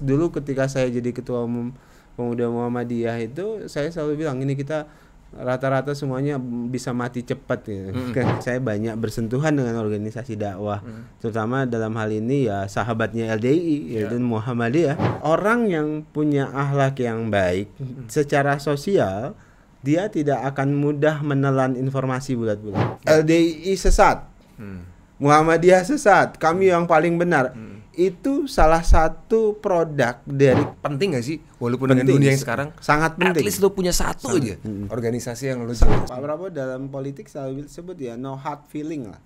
dulu ketika saya jadi ketua umum pemuda Muhammadiyah itu saya selalu bilang ini kita rata-rata semuanya bisa mati cepat ya. Mm. saya banyak bersentuhan dengan organisasi dakwah, mm. terutama dalam hal ini ya sahabatnya LDI iya. yaitu yeah. Muhammadiyah. Orang yang punya ahlak yang baik mm. secara sosial dia tidak akan mudah menelan informasi bulat-bulat. Mm. LDI sesat. Mm. Muhammadiyah sesat. Kami yang paling benar. Mm itu salah satu produk dari penting gak sih walaupun penting. dengan dunia yang sekarang sangat penting. At least lu punya satu sangat. aja hmm. organisasi yang lu jalan. Pak Prabowo dalam politik selalu sebut ya no hard feeling lah.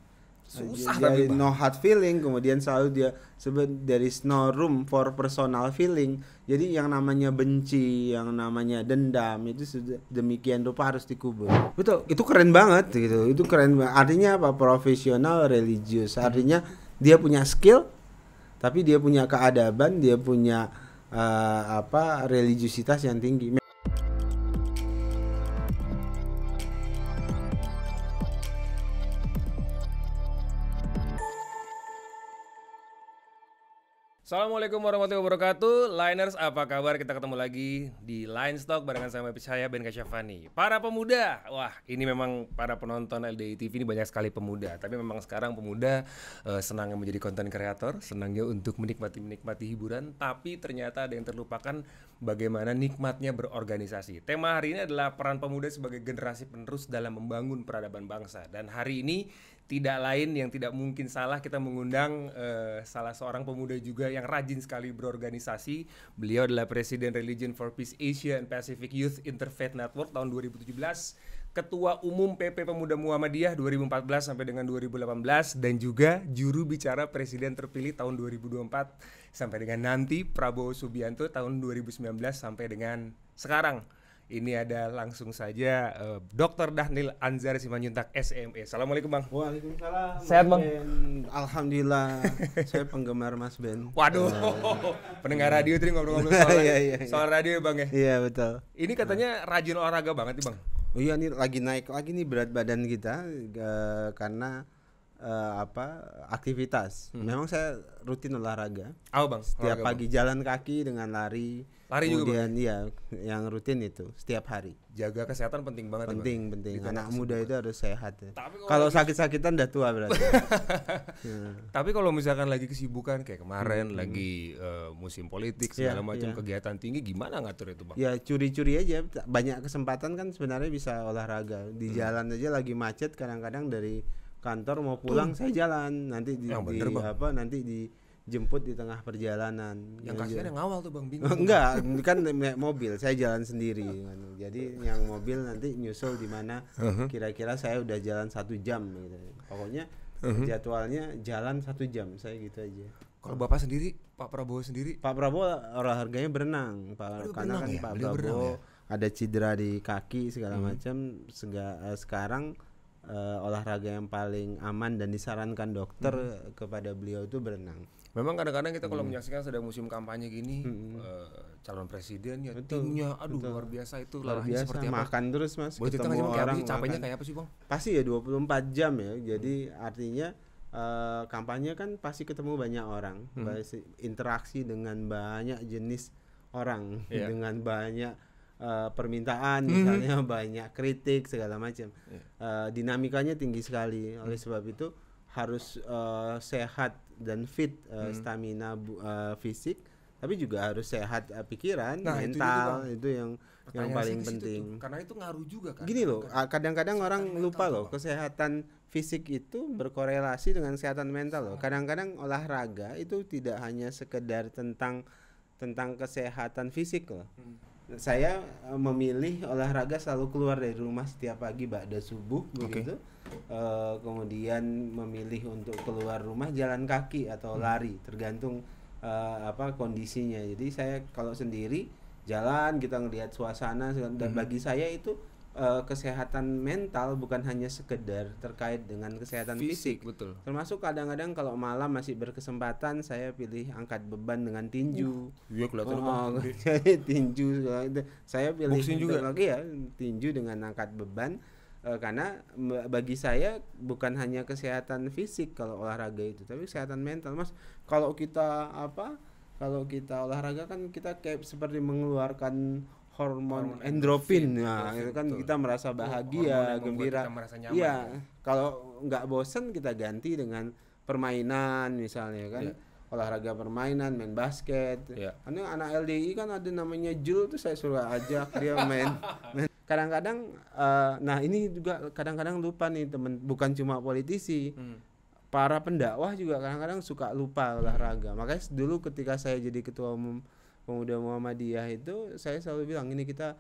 Susah dia, tapi, no hard feeling kemudian selalu dia sebut there is no room for personal feeling. Jadi yang namanya benci, yang namanya dendam itu sudah demikian rupa harus dikubur. Betul, itu keren banget gitu. Itu keren banget. Artinya apa? Profesional religius. Artinya dia punya skill tapi dia punya keadaban dia punya uh, apa religiusitas yang tinggi Assalamualaikum warahmatullahi wabarakatuh Liners apa kabar kita ketemu lagi di Line Stock barengan sama saya Ben Kasyafani Para pemuda Wah ini memang para penonton LDI TV ini banyak sekali pemuda Tapi memang sekarang pemuda uh, eh, senangnya menjadi konten kreator Senangnya untuk menikmati-menikmati hiburan Tapi ternyata ada yang terlupakan bagaimana nikmatnya berorganisasi Tema hari ini adalah peran pemuda sebagai generasi penerus dalam membangun peradaban bangsa Dan hari ini tidak lain yang tidak mungkin salah kita mengundang uh, salah seorang pemuda juga yang rajin sekali berorganisasi. Beliau adalah Presiden Religion for Peace Asia and Pacific Youth Interfaith Network tahun 2017, Ketua Umum PP Pemuda Muhammadiyah 2014 sampai dengan 2018 dan juga juru bicara presiden terpilih tahun 2024 sampai dengan nanti Prabowo Subianto tahun 2019 sampai dengan sekarang ini ada langsung saja uh, eh, Dr. Dahnil Anzar Simanjuntak SME. Assalamualaikum Bang. Waalaikumsalam. Sehat Bang. Alhamdulillah. saya penggemar Mas Ben. Waduh. Uh, pendengar radio tadi ngobrol-ngobrol soal, iya, iya, soal iya. radio Bang ya. Iya betul. Ini katanya rajin olahraga banget nih Bang. Oh iya nih lagi naik lagi nih berat badan kita uh, karena uh, apa aktivitas. Hmm. Memang saya rutin olahraga. Oh bang. Setiap olahraga, pagi bang. jalan kaki dengan lari Lari Kemudian, juga. Iya, yang rutin itu setiap hari. Jaga kesehatan penting banget. Penting, ya, penting. Anak muda itu harus sehat. Ya. Tapi kalau sakit-sakitan udah tua berarti. hmm. Tapi kalau misalkan lagi kesibukan kayak kemarin hmm. lagi uh, musim politik iya, segala ya, macam ya. kegiatan tinggi gimana ngatur itu, Bang? Ya curi-curi aja. Banyak kesempatan kan sebenarnya bisa olahraga. Di hmm. jalan aja lagi macet kadang-kadang dari kantor mau pulang Tuh. saya jalan nanti di, bener, di apa nanti di jemput di tengah perjalanan. Yang kasihan yang awal tuh Bang Bingung. Enggak, kan naik mobil, saya jalan sendiri. Jadi yang mobil nanti nyusul di mana uh-huh. kira-kira saya udah jalan satu jam gitu. Pokoknya uh-huh. jadwalnya jalan satu jam, saya gitu aja. Kalau Bapak sendiri, Pak Prabowo sendiri? Pak Prabowo olahraganya berenang, Pak Aduh, karena berenang kan ya? Pak Beliau Prabowo ya? ada cedera di kaki segala hmm. macam. Sega, uh, sekarang uh, olahraga yang paling aman dan disarankan dokter hmm. kepada beliau itu berenang. Memang kadang-kadang kita kalau hmm. menyaksikan sedang musim kampanye gini hmm. uh, calon ya betul, timnya, aduh betul. luar biasa itu luar biasa. seperti apa? Makan terus mas. Boleh ketemu orang, orang capeknya kayak apa sih bang? Pasti ya 24 jam ya. Hmm. Jadi hmm. artinya uh, kampanye kan pasti ketemu banyak orang, hmm. Pasti interaksi dengan banyak jenis orang, yeah. dengan banyak uh, permintaan hmm. misalnya banyak kritik segala macam. Yeah. Iya. Uh, dinamikanya tinggi sekali. Oleh sebab itu harus uh, sehat dan fit uh, hmm. stamina uh, fisik tapi juga harus sehat uh, pikiran nah, mental itu, itu, yang Pertanyaan yang paling penting tuh, karena itu ngaruh juga kan gini loh kadang-kadang orang lupa loh kesehatan fisik itu berkorelasi dengan kesehatan mental loh kadang-kadang olahraga itu tidak hanya sekedar tentang tentang kesehatan fisik loh hmm. saya uh, memilih olahraga selalu keluar dari rumah setiap pagi bakda subuh okay. Eh, kemudian memilih untuk keluar rumah jalan kaki atau hmm. lari tergantung uh, apa kondisinya jadi saya kalau sendiri jalan kita ngelihat suasana dan -hmm. bagi saya itu uh, kesehatan mental bukan hanya sekedar terkait dengan kesehatan fisik, fisik. betul termasuk kadang-kadang kalau malam masih berkesempatan saya pilih angkat beban dengan tinju ya kelihatan oh, tinju saya pilih juga lagi ya tinju dengan angkat beban Eh, karena bagi saya bukan hanya kesehatan fisik kalau olahraga itu tapi kesehatan mental mas kalau kita apa kalau kita olahraga kan kita kayak seperti mengeluarkan hormon, hormon endorfin, ya nah itu kan betul. kita merasa oh, bahagia gembira iya ya. kalau nggak bosen kita ganti dengan permainan misalnya kan yeah olahraga permainan, main basket. Yeah. Karena anak LDI kan ada namanya Jul tuh saya suruh ajak dia main. Kadang-kadang uh, nah ini juga kadang-kadang lupa nih temen bukan cuma politisi. Hmm. Para pendakwah juga kadang-kadang suka lupa olahraga. Makanya dulu ketika saya jadi ketua umum Pemuda Muhammadiyah itu saya selalu bilang ini kita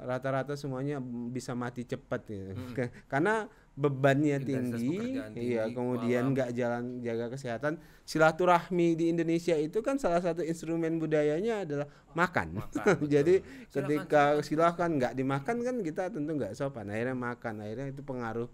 rata-rata semuanya bisa mati cepat ya, Hmm. Karena bebannya Intensitas tinggi, iya kemudian nggak jalan jaga kesehatan. Silaturahmi di Indonesia itu kan salah satu instrumen budayanya adalah makan. makan Jadi silakan, ketika silakan nggak dimakan kan kita tentu nggak sopan. Akhirnya makan, akhirnya itu pengaruh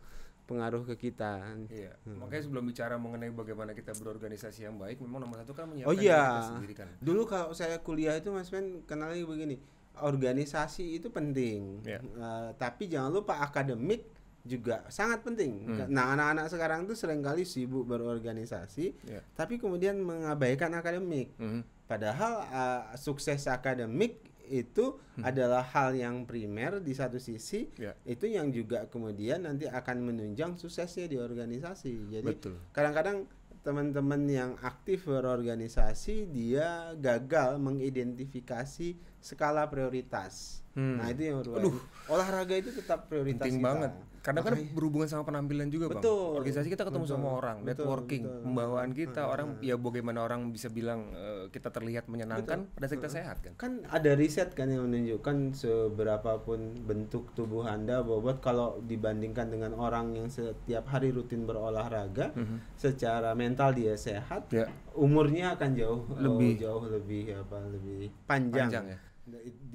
pengaruh ke kita. Iya. Hmm. Makanya sebelum bicara mengenai bagaimana kita berorganisasi yang baik, memang nomor satu kan menyiapkan oh, iya. kita sendiri kan. Dulu kalau saya kuliah itu Mas Ben kenalnya begini organisasi itu penting, yeah. Iya. uh, tapi jangan lupa akademik juga sangat penting. Hmm. Nah, anak-anak sekarang tuh seringkali sibuk berorganisasi, yeah. tapi kemudian mengabaikan akademik. Hmm. Padahal uh, sukses akademik itu hmm. adalah hal yang primer di satu sisi yeah. itu yang juga kemudian nanti akan menunjang suksesnya di organisasi jadi kadang-kadang teman-teman yang aktif berorganisasi dia gagal mengidentifikasi skala prioritas. Hmm. Nah itu yang berubah. Aduh. Olahraga itu tetap prioritas. Penting kita. banget. Karena kan berhubungan sama penampilan juga bang organisasi kita ketemu betul, sama orang networking betul, pembawaan kita hmm. orang ya bagaimana orang bisa bilang uh, kita terlihat menyenangkan betul, pada saat kita hmm. sehat kan kan ada riset kan yang menunjukkan seberapapun bentuk tubuh anda bobot kalau dibandingkan dengan orang yang setiap hari rutin berolahraga hmm. secara mental dia sehat yeah. umurnya akan jauh lebih oh, jauh lebih apa lebih panjang, panjang ya?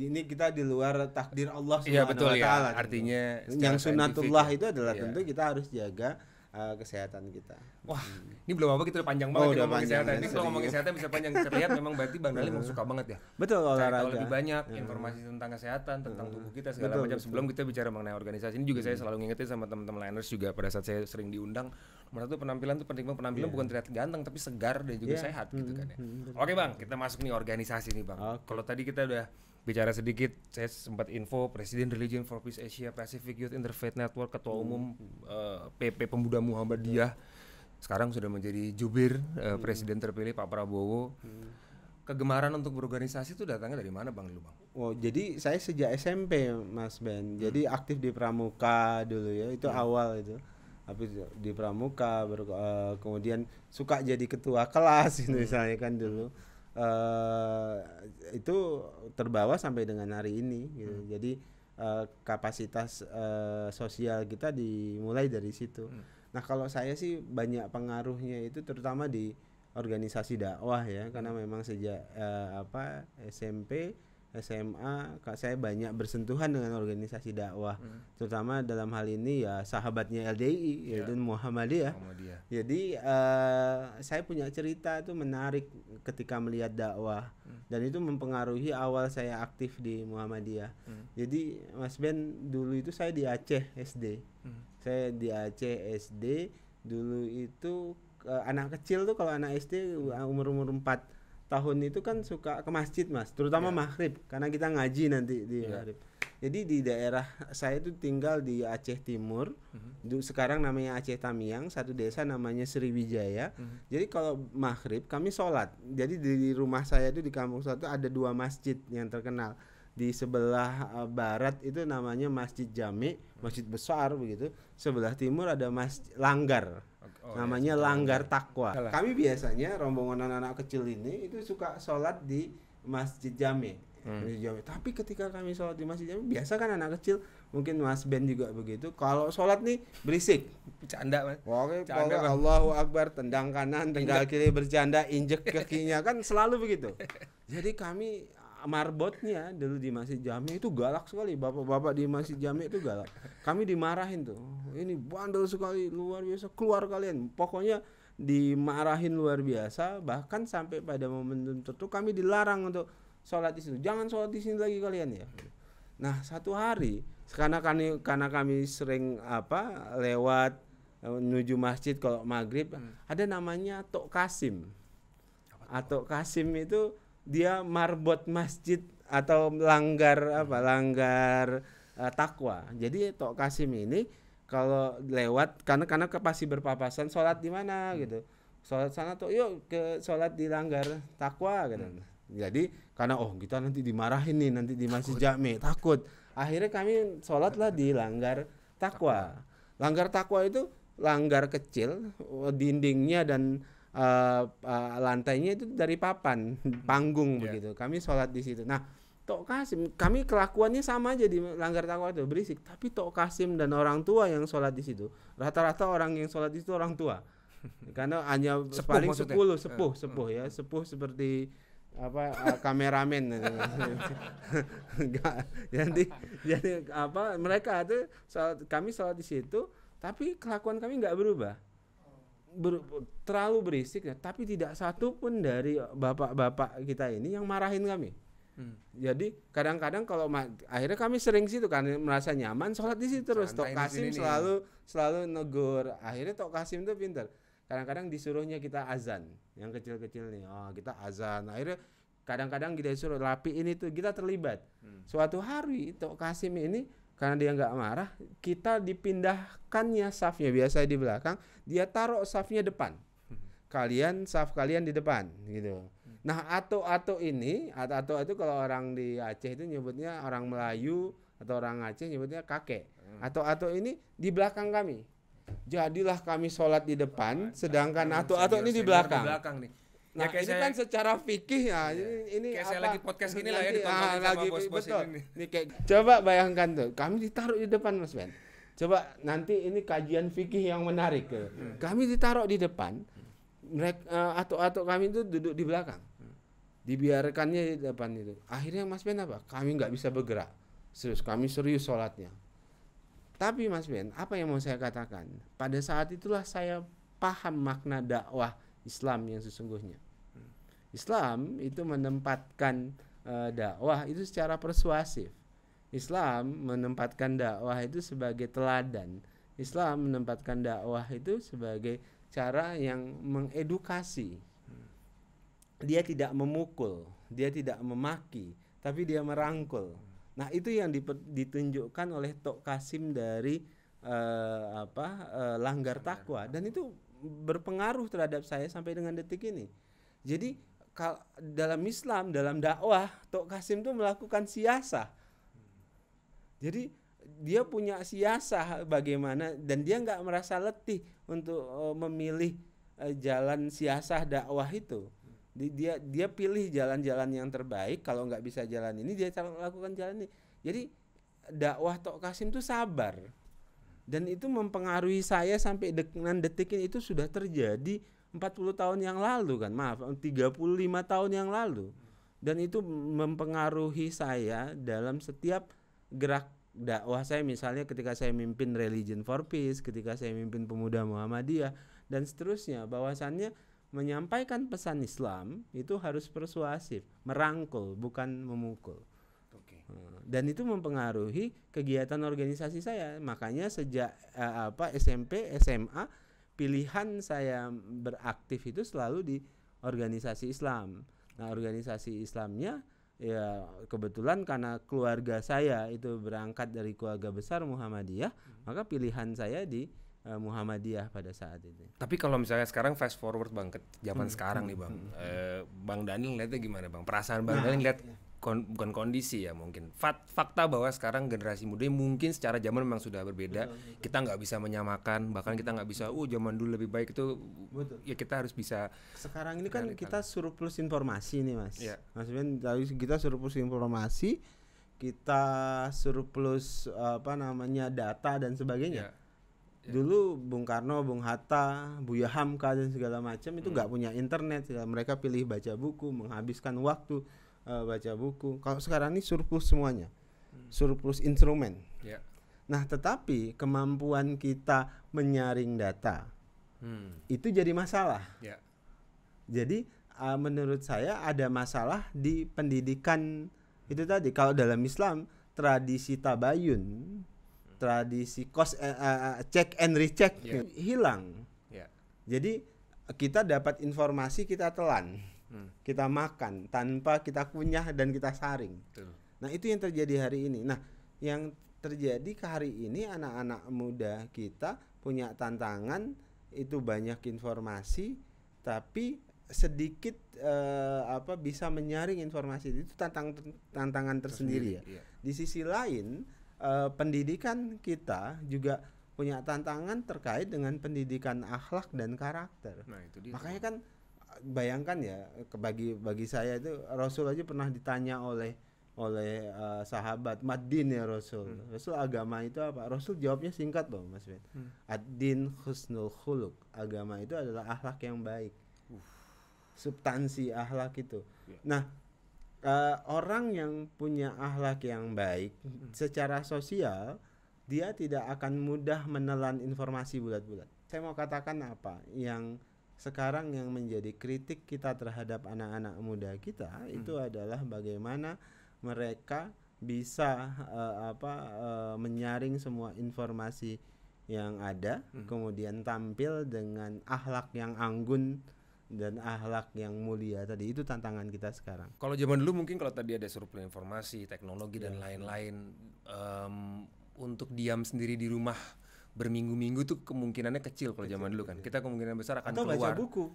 ini kita di luar takdir Allah iya, swt. ya, Ya. Artinya yang sunatullah ya. itu adalah ya. tentu kita harus jaga uh, kesehatan kita. Wah, hmm. ini belum apa kita udah panjang oh, banget oh, udah ya ngomong panjang, kesehatan. Ini ya, kalau ngomong ya. kesehatan bisa panjang. Terlihat memang berarti Bang Dali memang suka banget ya. Betul olahraga. lebih banyak hmm. informasi tentang kesehatan, tentang tubuh kita segala betul, macam. Betul. Sebelum kita bicara mengenai organisasi ini juga hmm. saya selalu ngingetin sama teman-teman liners juga pada saat saya sering diundang. Nomor satu penampilan tuh penting banget. Penampilan yeah. bukan terlihat ganteng tapi segar dan juga yeah. sehat gitu kan ya. Hmm, hmm, hmm. Oke, Bang, kita masuk nih organisasi nih, Bang. Okay. Kalau tadi kita udah bicara sedikit saya sempat info Presiden Religion for Peace Asia Pacific Youth Interfaith Network Ketua hmm. Umum uh, eh, PP Pemuda Muhammadiyah hmm. sekarang sudah menjadi jubir uh, hmm. Presiden terpilih Pak Prabowo hmm kegemaran untuk berorganisasi itu datangnya dari mana Bang dulu Oh, jadi saya sejak SMP Mas Ben. Hmm. Jadi aktif di Pramuka dulu ya, itu hmm. awal itu. tapi di Pramuka ber, uh, eh, kemudian suka jadi ketua kelas hmm. misalnya kan dulu. Hmm uh, itu terbawa sampai dengan hari ini gitu. Hmm. Jadi uh, kapasitas uh, sosial kita dimulai dari situ. Hmm. Nah, kalau saya sih banyak pengaruhnya itu terutama di organisasi dakwah ya karena hmm. memang sejak uh, apa SMP SMA kak saya banyak bersentuhan dengan organisasi dakwah hmm. terutama dalam hal ini ya sahabatnya LDI ya. yaitu Muhammadiyah. Muhammadiyah. Jadi uh, saya punya cerita itu menarik ketika melihat dakwah hmm. dan itu mempengaruhi awal saya aktif di Muhammadiyah. Hmm. Jadi Mas Ben dulu itu saya di Aceh SD. Hmm. Saya di Aceh SD dulu itu uh, anak kecil tuh kalau anak SD umur-umur 4 tahun itu kan suka ke masjid mas terutama yeah. maghrib karena kita ngaji nanti di yeah. maghrib jadi di daerah saya itu tinggal di Aceh Timur mm-hmm. sekarang namanya Aceh Tamiang satu desa namanya Sriwijaya mm-hmm. jadi kalau maghrib kami sholat jadi di rumah saya itu di kampung satu ada dua masjid yang terkenal di sebelah uh, barat itu namanya Masjid Jami, masjid besar begitu. Sebelah timur ada Masjid Langgar. Oh, namanya ya, Langgar Takwa. Kami biasanya rombongan anak-anak kecil ini itu suka sholat di Masjid Jami. Hmm. Masjid Jami. Tapi ketika kami sholat di Masjid Jami, biasa kan anak kecil, mungkin Mas Ben juga begitu. Kalau sholat nih berisik, bercanda mas. Oke, Canda, Mas. Allahu Akbar, tendang kanan, tendang kiri, bercanda, injek kakinya kan selalu begitu. Jadi kami marbotnya dulu di Masjid Jami itu galak sekali bapak-bapak di Masjid Jami itu galak kami dimarahin tuh ini bandel sekali luar biasa keluar kalian pokoknya dimarahin luar biasa bahkan sampai pada momen tertentu kami dilarang untuk sholat di situ jangan sholat di sini lagi kalian ya nah satu hari karena kami karena kami sering apa lewat eh, menuju masjid kalau maghrib hmm. ada namanya Tok Kasim atau Kasim itu dia marbot masjid atau langgar apa langgar uh, takwa jadi tok kasim ini kalau lewat karena karena ke pasti berpapasan sholat di mana hmm. gitu sholat sana tuh yuk ke sholat di langgar takwa gitu hmm. jadi karena oh kita nanti dimarahin nih nanti di masjid jami takut akhirnya kami sholatlah di langgar takwa langgar takwa itu langgar kecil eh, dindingnya dan uh, uh, lantainya itu dari papan panggung yeah. begitu. Kami sholat di situ. Nah, Tok Kasim, kami kelakuannya sama aja di langgar takwa itu berisik. Tapi Tok Kasim dan orang tua yang sholat di situ, rata-rata orang yang sholat di situ orang tua. Karena hanya sepuh, paling sepuluh, ya. sepuh, sepuh ya, hmm. sepuh seperti apa eh, kameramen jadi jadi apa mereka itu kami sholat di situ tapi kelakuan kami nggak berubah ber, terlalu berisik ya, tapi tidak satu pun dari bapak-bapak kita ini yang marahin kami. Hmm. Jadi kadang-kadang kalau akhirnya kami sering situ karena merasa nyaman sholat di situ terus. Tok Kasim ya. selalu ya. selalu negur. Akhirnya Tok Kasim itu pinter. Kadang-kadang disuruhnya kita azan yang kecil-kecil nih. Oh kita azan. Akhirnya kadang-kadang kita disuruh lapi ini tuh kita terlibat. Hmm. Suatu hari Tok Kasim ini karena dia nggak marah, kita dipindahkannya safnya biasa di belakang, dia taruh safnya depan. Kalian saf kalian di depan gitu. Nah, atau atau ini, atau atau itu kalau orang di Aceh itu nyebutnya orang Melayu atau orang Aceh nyebutnya kakek. Atau hmm. atau ini di belakang kami. Jadilah kami sholat di depan, sedangkan atau hmm, atau ini di belakang. Nah, ya, ini kan secara fikih ya. Iya. Ini, ini kayak apa? saya lagi podcast ini lah ya ditonton ah, lagi bos-bos betul. ini. Nih, kayak, coba bayangkan tuh, kami ditaruh di depan Mas Ben. Coba nanti ini kajian fikih yang menarik. Hmm. Kami ditaruh di depan, mereka uh, eh, atau-atau kami itu duduk di belakang. Dibiarkannya di depan itu. Akhirnya Mas Ben apa? Kami nggak bisa bergerak. Serius, kami serius sholatnya. Tapi Mas Ben, apa yang mau saya katakan? Pada saat itulah saya paham makna dakwah Islam yang sesungguhnya. Islam itu menempatkan e, dakwah itu secara persuasif. Islam menempatkan dakwah itu sebagai teladan. Islam menempatkan dakwah itu sebagai cara yang mengedukasi. Dia tidak memukul, dia tidak memaki, tapi dia merangkul. Nah, itu yang ditunjukkan oleh Tok Kasim dari uh, apa uh, langgar takwa dan itu berpengaruh terhadap saya sampai dengan detik ini. Jadi dalam Islam, dalam dakwah, Tok Kasim itu melakukan siasa. Jadi dia punya siasa bagaimana dan dia nggak merasa letih untuk eh, memilih eh, jalan siasa dakwah itu. Dia dia pilih jalan-jalan yang terbaik. Kalau nggak bisa jalan ini dia melakukan jalan ini. Jadi dakwah Tok Kasim itu sabar dan itu mempengaruhi saya sampai dengan detik ini itu sudah terjadi 40 tahun yang lalu kan maaf 35 tahun yang lalu dan itu mempengaruhi saya dalam setiap gerak dakwah saya misalnya ketika saya mimpin Religion for Peace, ketika saya mimpin Pemuda Muhammadiyah dan seterusnya bahwasannya menyampaikan pesan Islam itu harus persuasif, merangkul bukan memukul. Hmm, dan itu mempengaruhi kegiatan organisasi saya. Makanya sejak eh, apa SMP, SMA pilihan saya beraktif itu selalu di organisasi Islam. Nah, organisasi Islamnya ya kebetulan karena keluarga saya itu berangkat dari keluarga besar Muhammadiyah, hmm. maka pilihan saya di uh, Muhammadiyah pada saat itu. Tapi kalau misalnya sekarang fast forward bang ke zaman hmm. sekarang hmm. nih bang, hmm. Eh, bang Daniel lihatnya gimana bang? Perasaan bang nah, Daniel lihat iya kon, bukan kondisi ya mungkin Fat, fakta bahwa sekarang generasi muda mungkin secara zaman memang sudah berbeda betul, betul. kita nggak bisa menyamakan bahkan kita nggak bisa uh zaman dulu lebih baik itu betul. ya kita harus bisa sekarang ini kan kita surplus informasi nih mas ya. mas Ben kita surplus informasi kita surplus apa namanya data dan sebagainya Ya. ya. dulu Bung Karno Bung Hatta Buya Hamka dan segala macam itu hmm. nggak hmm. punya internet mereka pilih baca buku menghabiskan waktu uh, baca buku. Kalau sekarang ini surplus semuanya, hmm. surplus instrumen. Yeah. Nah, tetapi kemampuan kita menyaring data hmm. itu jadi masalah. Yeah. Jadi uh, menurut saya ada masalah di pendidikan itu tadi. Kalau dalam Islam tradisi tabayun, hmm. tradisi kos uh, check and recheck yeah. hilang. Yeah. Jadi kita dapat informasi kita telan hmm. kita makan tanpa kita kunyah dan kita saring. Betul. Nah itu yang terjadi hari ini. Nah yang terjadi ke hari ini anak-anak muda kita punya tantangan itu banyak informasi tapi sedikit eh, apa bisa menyaring informasi itu tantang tantangan tersendiri, ya. Iya. Di sisi lain eh, pendidikan kita juga punya tantangan terkait dengan pendidikan akhlak dan karakter. Nah, itu dia. Makanya kan bayangkan ya bagi bagi saya itu Rasul aja pernah ditanya oleh oleh uh, sahabat Madin ya Rasul. Hmm. Rasul agama itu apa? Rasul jawabnya singkat loh Mas Ben. Hmm. ad husnul khuluk Agama itu adalah ahlak yang baik. Uh. Substansi ahlak itu. Yeah. Nah, uh, orang yang punya ahlak yang baik hmm. secara sosial dia tidak akan mudah menelan informasi bulat-bulat. Saya mau katakan apa? Yang sekarang yang menjadi kritik kita terhadap anak-anak muda kita hmm. itu adalah bagaimana mereka bisa uh, apa uh, menyaring semua informasi yang ada hmm. kemudian tampil dengan akhlak yang anggun dan akhlak yang mulia tadi itu tantangan kita sekarang. Kalau zaman dulu mungkin kalau tadi ada surplus informasi, teknologi yeah. dan ya. lain-lain um, untuk diam sendiri di rumah berminggu-minggu tuh kemungkinannya kecil kalau zaman dulu kan. Iya. Kita kemungkinan besar akan Atau keluar. buku.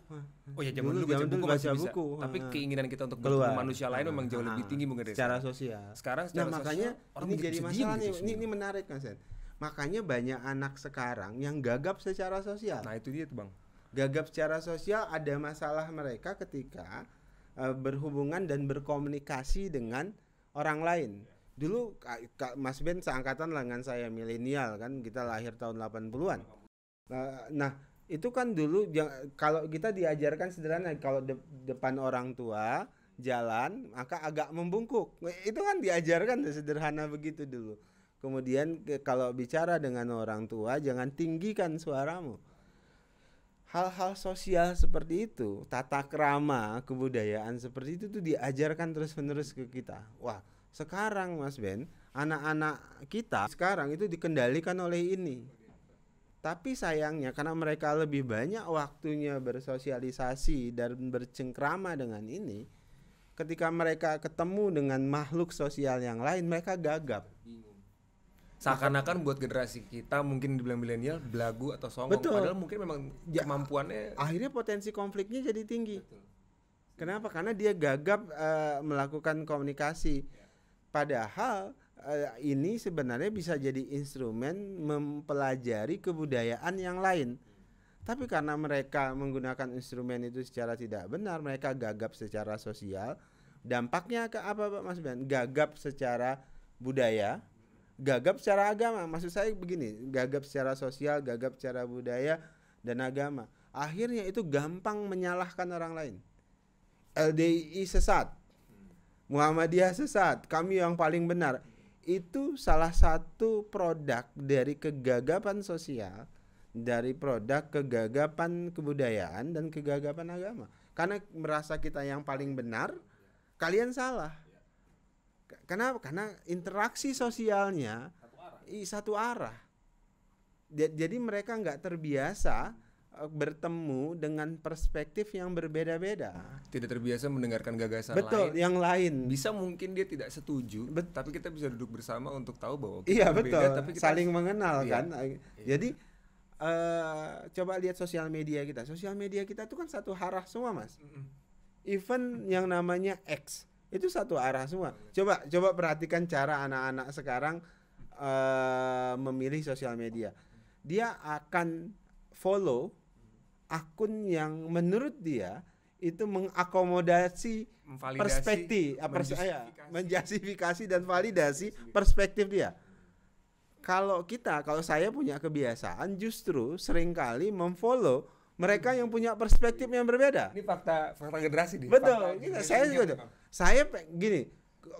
Oh ya zaman dulu, dulu baca buku masih baca bisa. Buku. Tapi keinginan kita untuk keluar. bertemu manusia lain memang jauh lebih tinggi mungkin dari secara sosial. Sekarang nah, secara nah, makanya sosial, ini jadi masalah gitu nih. ini, ini menarik kan Sen. Makanya banyak anak sekarang yang gagap secara sosial. Nah, itu dia tuh, Bang. Gagap secara sosial ada masalah mereka ketika uh, berhubungan dan berkomunikasi dengan orang lain dulu Mas Ben seangkatan dengan saya milenial kan kita lahir tahun 80-an. Nah, nah itu kan dulu kalau kita diajarkan sederhana kalau de depan orang tua jalan maka agak membungkuk. Itu kan diajarkan ya, sederhana begitu dulu. Kemudian kalau bicara dengan orang tua jangan tinggikan suaramu. Hal-hal sosial seperti itu, tata krama, kebudayaan seperti itu tuh diajarkan terus-menerus ke kita. Wah, sekarang Mas Ben, anak-anak kita sekarang itu dikendalikan oleh ini. Tapi sayangnya karena mereka lebih banyak waktunya bersosialisasi dan bercengkrama dengan ini, ketika mereka ketemu dengan makhluk sosial yang lain, mereka gagap. Seakan-akan buat generasi kita mungkin dibilang milenial belagu atau songong Betul. padahal mungkin memang kemampuannya akhirnya potensi konfliknya jadi tinggi. Betul. Kenapa? Karena dia gagap uh, melakukan komunikasi Padahal uh, ini sebenarnya bisa jadi instrumen mempelajari kebudayaan yang lain. Tapi karena mereka menggunakan instrumen itu secara tidak benar, mereka gagap secara sosial. Dampaknya ke apa Pak Mas Ben? Gagap secara budaya, gagap secara agama. Maksud saya begini, gagap secara sosial, gagap secara budaya dan agama. Akhirnya itu gampang menyalahkan orang lain. LDI sesat, Muhammadiyah sesat, kami yang paling benar. Itu salah satu produk dari kegagapan sosial, dari produk kegagapan kebudayaan dan kegagapan agama. Karena merasa kita yang paling benar, kalian salah. Kenapa? Karena interaksi sosialnya satu arah. Satu arah. Jadi mereka nggak terbiasa Eh, bertemu dengan perspektif yang berbeda-beda. Tidak terbiasa mendengarkan gagasan betul, lain. Betul, yang lain. Bisa mungkin dia tidak setuju, Bet tapi kita bisa duduk bersama untuk tahu bahwa kita Iya, berbeda, betul. Tapi kita saling mengenal iya. kan. Iya. Jadi uh, coba lihat sosial media kita. Sosial media kita itu kan satu arah semua, Mas. Event yang namanya X itu satu arah semua. Coba coba perhatikan cara anak-anak sekarang uh, memilih sosial media. Dia akan follow akun yang menurut dia itu mengakomodasi perspektif ah, ah, ya, menjustifikasi. menjustifikasi dan validasi perspektif dia. Kalau kita, kalau saya punya kebiasaan justru seringkali memfollow mereka yang punya perspektif yang berbeda. Ini fakta fakta generasi nih. Betul. Fakta generasi saya juga. Saya gini,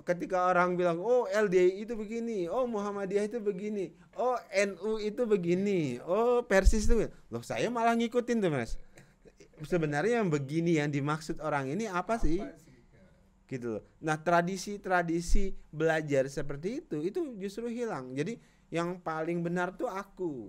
ketika orang bilang oh LDI itu begini, oh Muhammadiyah itu begini, oh NU itu begini, oh Persis itu loh saya malah ngikutin tuh mas. Sebenarnya yang begini yang dimaksud orang ini apa sih? Apa sih? Gitu loh. Nah tradisi-tradisi belajar seperti itu itu justru hilang. Jadi yang paling benar tuh aku.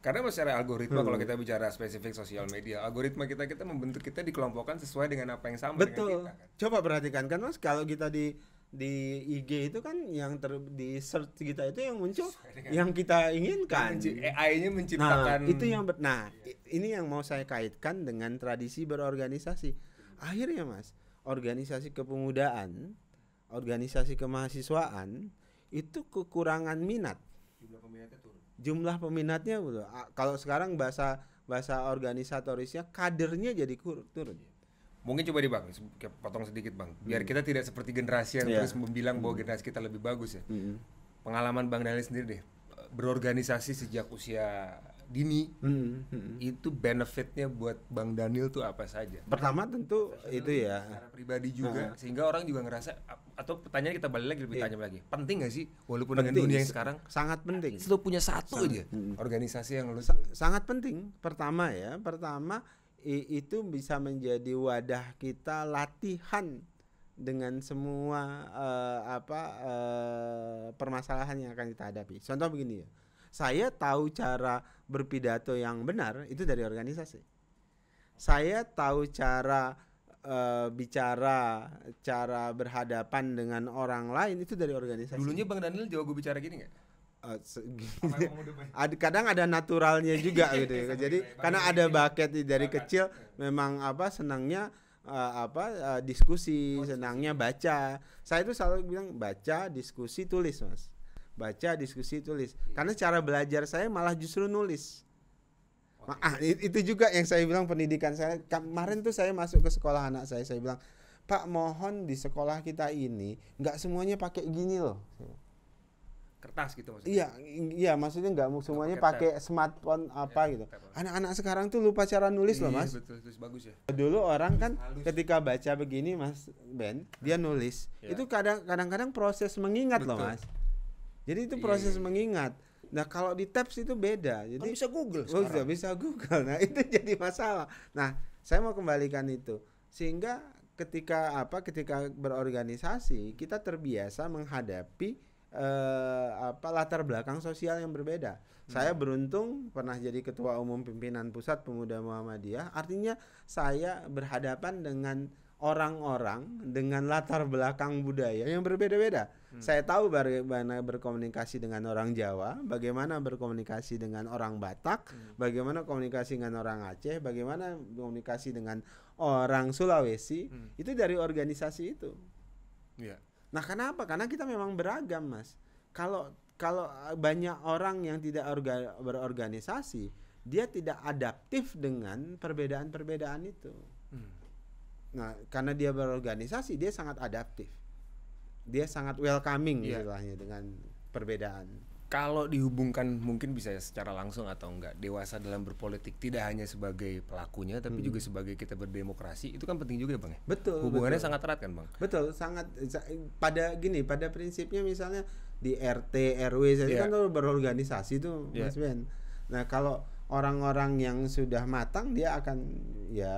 Karena secara algoritma hmm. kalau kita bicara spesifik sosial media, algoritma kita kita membentuk kita dikelompokkan sesuai dengan apa yang sama Betul. kita. Kan? Coba perhatikan kan Mas, kalau kita di di IG itu kan yang ter di search kita itu yang muncul yang kita inginkan. Eh, AI-nya nah, menciptakan. Nah, itu yang ber nah ini yang mau saya kaitkan dengan tradisi berorganisasi. Akhirnya Mas, organisasi kepemudaan, organisasi kemahasiswaan itu kekurangan minat. Jumlah peminatnya turun. Jumlah peminatnya gitu. Kalau sekarang bahasa bahasa organisatorisnya kadernya jadi turun mungkin coba deh bang potong sedikit bang biar hmm. kita tidak seperti generasi yang yeah. terus membilang hmm. bahwa generasi kita lebih bagus ya hmm. pengalaman bang Daniel sendiri deh berorganisasi sejak usia dini hmm. Hmm. itu benefitnya buat bang Daniel tuh apa saja pertama tentu itu ya secara pribadi juga nah. sehingga orang juga ngerasa atau pertanyaan kita balik lagi lebih yeah. tanya lagi penting gak sih walaupun penting. dengan dunia yang sekarang sangat penting lo punya satu sangat. aja hmm. organisasi yang lu sangat penting pertama ya pertama itu bisa menjadi wadah kita latihan dengan semua uh, apa uh, permasalahan yang akan kita hadapi. Contoh begini ya. Saya tahu cara berpidato yang benar itu dari organisasi. Saya tahu cara uh, bicara, cara berhadapan dengan orang lain itu dari organisasi. Dulunya Bang Daniel jago bicara gini nggak? Eh, uh, ada kadang ada naturalnya juga iya, gitu ya. Iya, Jadi iya, karena ada bucket dari kecil memang apa senangnya uh, apa uh, diskusi, senangnya baca. Saya itu selalu bilang baca, diskusi, tulis, Mas. Baca, diskusi, tulis. Karena cara belajar saya malah justru nulis. ah, itu. itu juga yang saya bilang pendidikan saya. Kemarin tuh saya masuk ke sekolah anak saya, saya bilang, "Pak, mohon di sekolah kita ini nggak semuanya pakai gini loh." kertas gitu maksudnya. Iya, iya maksudnya nggak semuanya pakai smartphone iya, apa ya, gitu. Anak-anak sekarang tuh lupa cara nulis iya, loh, Mas. Betul, betul, bagus ya. Dulu orang kan Halus. ketika baca begini, Mas Ben, dia nulis. Ya. Itu kadang-kadang proses mengingat betul. loh, Mas. Jadi itu iya, proses iya, iya. mengingat. Nah, kalau di tabs itu beda. Kan jadi kan bisa Google oh, sekarang. Bisa, bisa Google. Nah, itu jadi masalah. Nah, saya mau kembalikan itu. Sehingga ketika apa? Ketika berorganisasi, kita terbiasa menghadapi uh, apa latar belakang sosial yang berbeda. Hmm. Saya beruntung pernah jadi ketua umum pimpinan pusat pemuda Muhammadiyah. Artinya saya berhadapan dengan orang-orang dengan latar belakang budaya yang berbeda-beda. Hmm. Saya tahu bagaimana berkomunikasi dengan orang Jawa, bagaimana berkomunikasi dengan orang Batak, hmm. bagaimana komunikasi dengan orang Aceh, bagaimana komunikasi dengan orang Sulawesi. Hmm. Itu dari organisasi itu. Yeah. Nah, kenapa? Karena kita memang beragam, Mas. Kalau kalau eh, banyak orang yang tidak orga, berorganisasi, dia tidak adaptif dengan perbedaan-perbedaan itu. Hmm. Nah, karena dia berorganisasi, dia sangat adaptif. Dia sangat welcoming yeah. istilahnya dengan perbedaan kalau dihubungkan mungkin bisa secara langsung atau enggak dewasa dalam berpolitik tidak hanya sebagai pelakunya tapi hmm. juga sebagai kita berdemokrasi itu kan penting juga ya, bang ya? betul hubungannya betul. sangat erat kan bang betul sangat pada gini pada prinsipnya misalnya di RT RW saya yeah. kan kalau berorganisasi tuh yeah. Mas iya. Ben nah kalau orang-orang yang sudah matang dia akan ya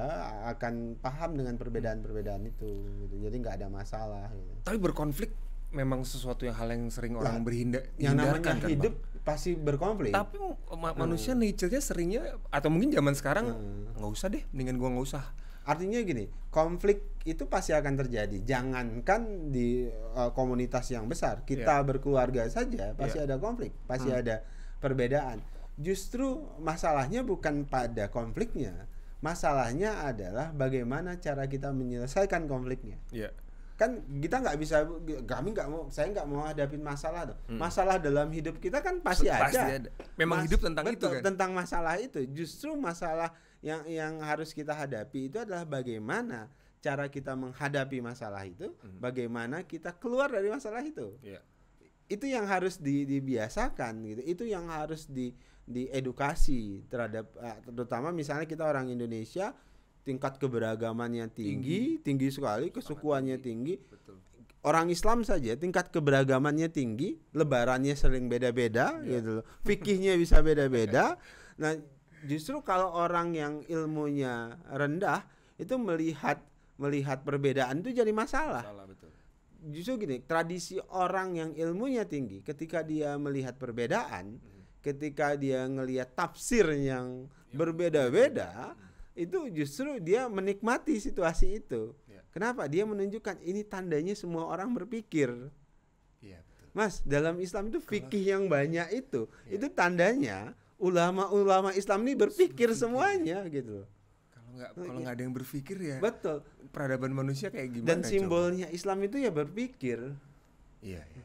akan paham dengan perbedaan-perbedaan itu gitu. jadi nggak ada masalah gitu. tapi berkonflik memang sesuatu yang hal yang sering orang nah, berhindar yang namanya kan, hidup bang. pasti berkonflik tapi ma hmm. manusia nature-nya seringnya atau mungkin zaman sekarang hmm. nggak hmm. usah deh dengan gua nggak usah artinya gini konflik itu pasti akan terjadi jangankan di uh, komunitas yang besar kita yeah. berkeluarga saja pasti yeah. ada konflik pasti hmm. ada perbedaan justru masalahnya bukan pada konfliknya masalahnya adalah bagaimana cara kita menyelesaikan konfliknya yeah kan kita nggak bisa kami nggak mau saya nggak mau hadapin masalah hmm. masalah dalam hidup kita kan pasti, pasti ada. ada memang Mas, hidup tentang betul, itu kan tentang masalah itu justru masalah yang yang harus kita hadapi itu adalah bagaimana cara kita menghadapi masalah itu hmm. bagaimana kita keluar dari masalah itu yeah. itu yang harus di, dibiasakan gitu itu yang harus di diedukasi terhadap eh, terutama misalnya kita orang Indonesia tingkat keberagamannya tinggi, tinggi, tinggi sekali, kesukuannya tinggi. tinggi. Orang Islam saja tingkat keberagamannya tinggi, lebarannya sering beda-beda yeah. gitu loh. Fikihnya bisa beda-beda. nah, justru kalau orang yang ilmunya rendah itu melihat melihat perbedaan itu jadi masalah. masalah betul. Justru gini, tradisi orang yang ilmunya tinggi ketika dia melihat perbedaan, hmm. ketika dia ngelihat tafsir yang iya. berbeda-beda, hmm itu justru dia menikmati situasi itu. Ya. Kenapa? Dia menunjukkan ini tandanya semua orang berpikir. Ya, betul. Mas, dalam Islam itu fikih yang banyak itu, ya. itu tandanya ulama-ulama Islam ini berpikir, semuanya gitu Kalau nggak kalau nggak ada yang berpikir ya betul peradaban manusia kayak gimana dan simbolnya coba? Islam itu ya berpikir iya, iya.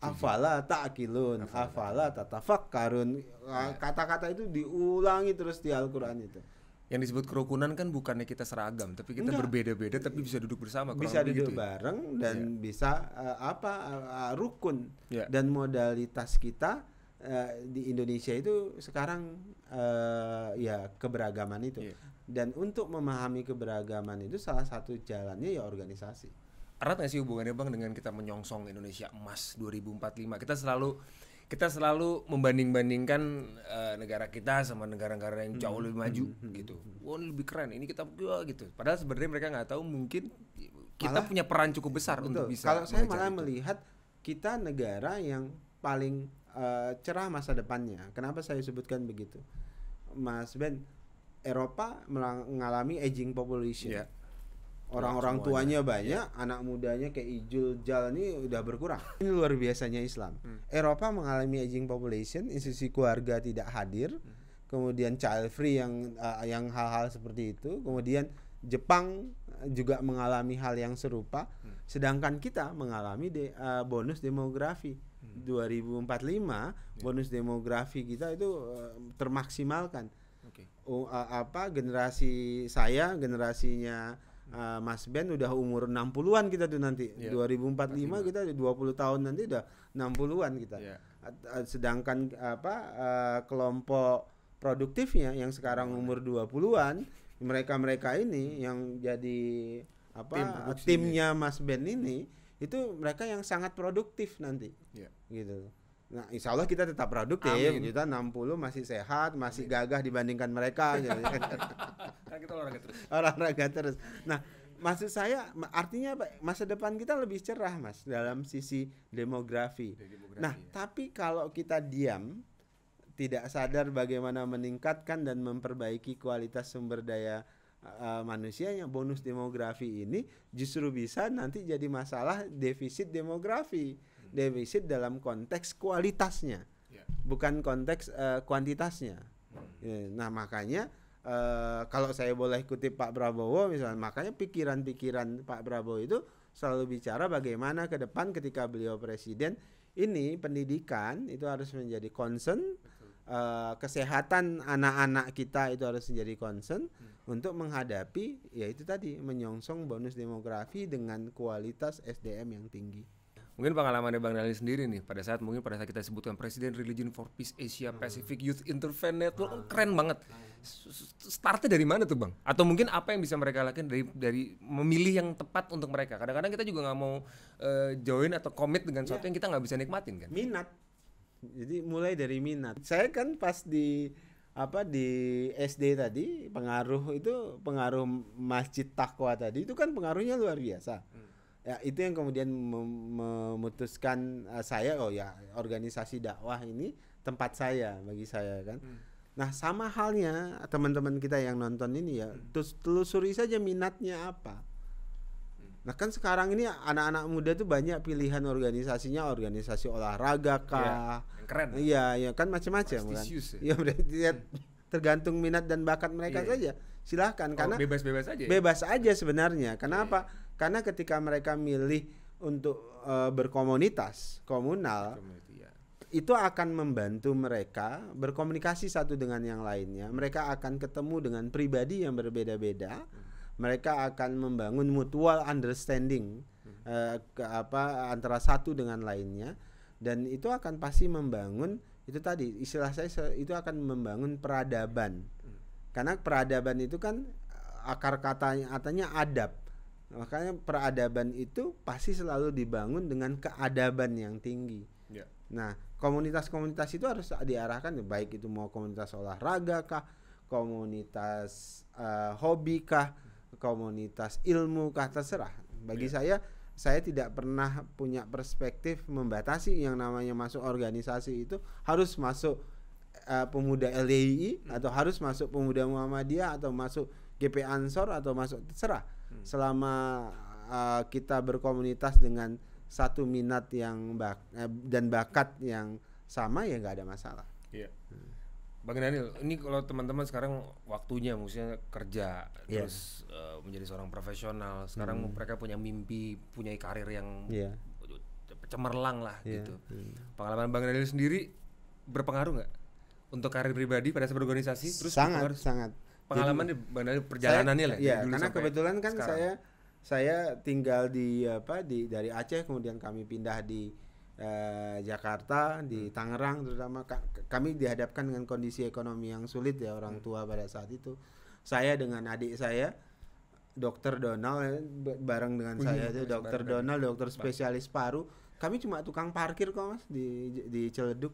afala ta'qilun afala tatafakkarun iya. kata-kata itu diulangi terus di Al-Qur'an itu yang disebut kerukunan kan bukannya kita seragam tapi kita berbeda-beda tapi bisa duduk bersama bisa duduk gitu ya? bareng dan yeah. bisa uh, apa uh, rukun yeah. dan modalitas kita uh, di Indonesia itu sekarang uh, ya keberagaman itu yeah. dan untuk memahami keberagaman itu salah satu jalannya ya organisasi erat nggak sih hubungannya bang dengan kita menyongsong Indonesia emas 2045 kita selalu kita selalu membanding-bandingkan uh, negara kita sama negara-negara yang jauh hmm. lebih maju hmm. hmm. gitu. Wah wow, lebih keren ini kita wah, gitu. Padahal sebenarnya mereka nggak tahu mungkin kita malah, punya peran cukup besar betul. untuk bisa. Kalau saya malah itu. melihat kita negara yang paling uh, cerah masa depannya. Kenapa saya sebutkan begitu, Mas Ben? Eropa mengalami aging population. Yeah Nah, orang-orang tuanya banyak, ya. anak mudanya kayak Ijul Jal ini udah berkurang. Hmm. Ini luar biasanya Islam. Hmm. Eropa mengalami aging population, institusi keluarga tidak hadir, hmm. kemudian child free yang uh, yang hal-hal seperti itu, kemudian Jepang juga mengalami hal yang serupa, hmm. sedangkan kita mengalami de, uh, bonus demografi. 2045 hmm. iya. bonus demografi kita itu uh, termaksimalkan. Okay. uh, apa generasi saya, generasinya uh, Mas Ben udah umur 60-an kita tuh nanti. Yeah. 2045 45. kita 20 tahun nanti udah 60-an kita. Yeah. Iya. sedangkan apa uh, kelompok produktifnya yang sekarang iya. umur 20-an, mereka-mereka ini hmm. yang jadi apa Tim timnya Mas Ben ini itu mereka yang sangat produktif nanti. Yeah. Gitu. Nah, insya Allah kita tetap produktif. Amin. Gitu. Kita 60 masih sehat, masih Amin. gagah dibandingkan mereka. gitu. Kan kita olahraga terus. Olahraga terus. Nah, maksud saya artinya masa depan kita lebih cerah, Mas, dalam sisi demografi. demografi nah, ya. tapi kalau kita diam, tidak sadar bagaimana meningkatkan dan memperbaiki kualitas sumber daya uh, manusianya bonus demografi ini justru bisa nanti jadi masalah defisit demografi defisit dalam konteks kualitasnya yeah. bukan konteks uh, kuantitasnya hmm. Ya, nah makanya uh, kalau saya boleh kutip Pak Prabowo misalnya makanya pikiran-pikiran Pak Prabowo itu selalu bicara bagaimana ke depan ketika beliau presiden ini pendidikan itu harus menjadi concern Uh, kesehatan anak-anak kita itu harus menjadi concern hmm. untuk menghadapi yaitu tadi menyongsong bonus demografi dengan kualitas SDM yang tinggi. Mungkin pengalamannya Bang Dali sendiri nih pada saat mungkin pada saat kita sebutkan Presiden Religion for Peace Asia Pacific Youth Interfaith Network hmm. keren banget. Startnya dari mana tuh Bang? Atau mungkin apa yang bisa mereka lakukan dari dari memilih yang tepat untuk mereka? Kadang-kadang kita juga nggak mau uh, join atau komit dengan sesuatu yeah. yang kita nggak bisa nikmatin kan? Minat. Jadi mulai dari minat. Saya kan pas di apa di SD tadi pengaruh itu pengaruh masjid takwa tadi itu kan pengaruhnya luar biasa. Hmm ya itu yang kemudian mem- memutuskan uh, saya oh ya organisasi dakwah ini tempat saya bagi saya kan hmm. nah sama halnya teman-teman kita yang nonton ini ya hmm. telusuri saja minatnya apa hmm. nah kan sekarang ini anak-anak muda tuh banyak pilihan organisasinya organisasi olahraga kah ya, yang keren iya ya kan macam-macam kan ya, ya tergantung minat dan bakat mereka ya. saja silahkan oh, karena bebas-bebas aja ya? bebas aja sebenarnya kenapa ya. Karena ketika mereka milih untuk uh, berkomunitas komunal, ya. itu akan membantu mereka berkomunikasi satu dengan yang lainnya. Mereka akan ketemu dengan pribadi yang berbeda-beda. Mereka akan membangun mutual understanding uh, ke apa antara satu dengan lainnya, dan itu akan pasti membangun itu tadi istilah saya itu akan membangun peradaban. Hmm. Karena peradaban itu kan eh, akar katanya katanya adab makanya peradaban itu pasti selalu dibangun dengan keadaban yang tinggi. Ya. Nah, komunitas-komunitas itu harus diarahkan ya, baik itu mau komunitas olahraga kah, komunitas uh, hobi kah, komunitas ilmu kah terserah. Bagi ya. saya saya tidak pernah punya perspektif membatasi yang namanya masuk organisasi itu harus masuk uh, pemuda LDII hmm. atau harus masuk pemuda Muhammadiyah atau masuk GP Ansor atau masuk terserah Hmm. selama uh, kita berkomunitas dengan satu minat yang bak eh, dan bakat yang sama ya nggak ada masalah. Iya. Hmm. Bang Daniel, ini kalau teman-teman sekarang waktunya maksudnya kerja yeah. terus uh, menjadi seorang profesional, sekarang hmm. mereka punya mimpi, punya karir yang yeah. cemerlang lah yeah. gitu. Hmm. Pengalaman Bang Daniel sendiri berpengaruh nggak untuk karir pribadi pada saat berorganisasi? Terus sangat, sangat pengalaman di dari perjalanannya lah. Iya, karena kebetulan kan sekarang. saya saya tinggal di apa di dari Aceh kemudian kami pindah di eh, Jakarta di hmm. Tangerang terutama ka, kami dihadapkan dengan kondisi ekonomi yang sulit ya orang hmm. tua pada saat itu. Saya dengan adik saya dokter Donald ya, bareng dengan saya itu dokter Donald dokter spesialis paru kami cuma tukang parkir kok mas di di Ciledug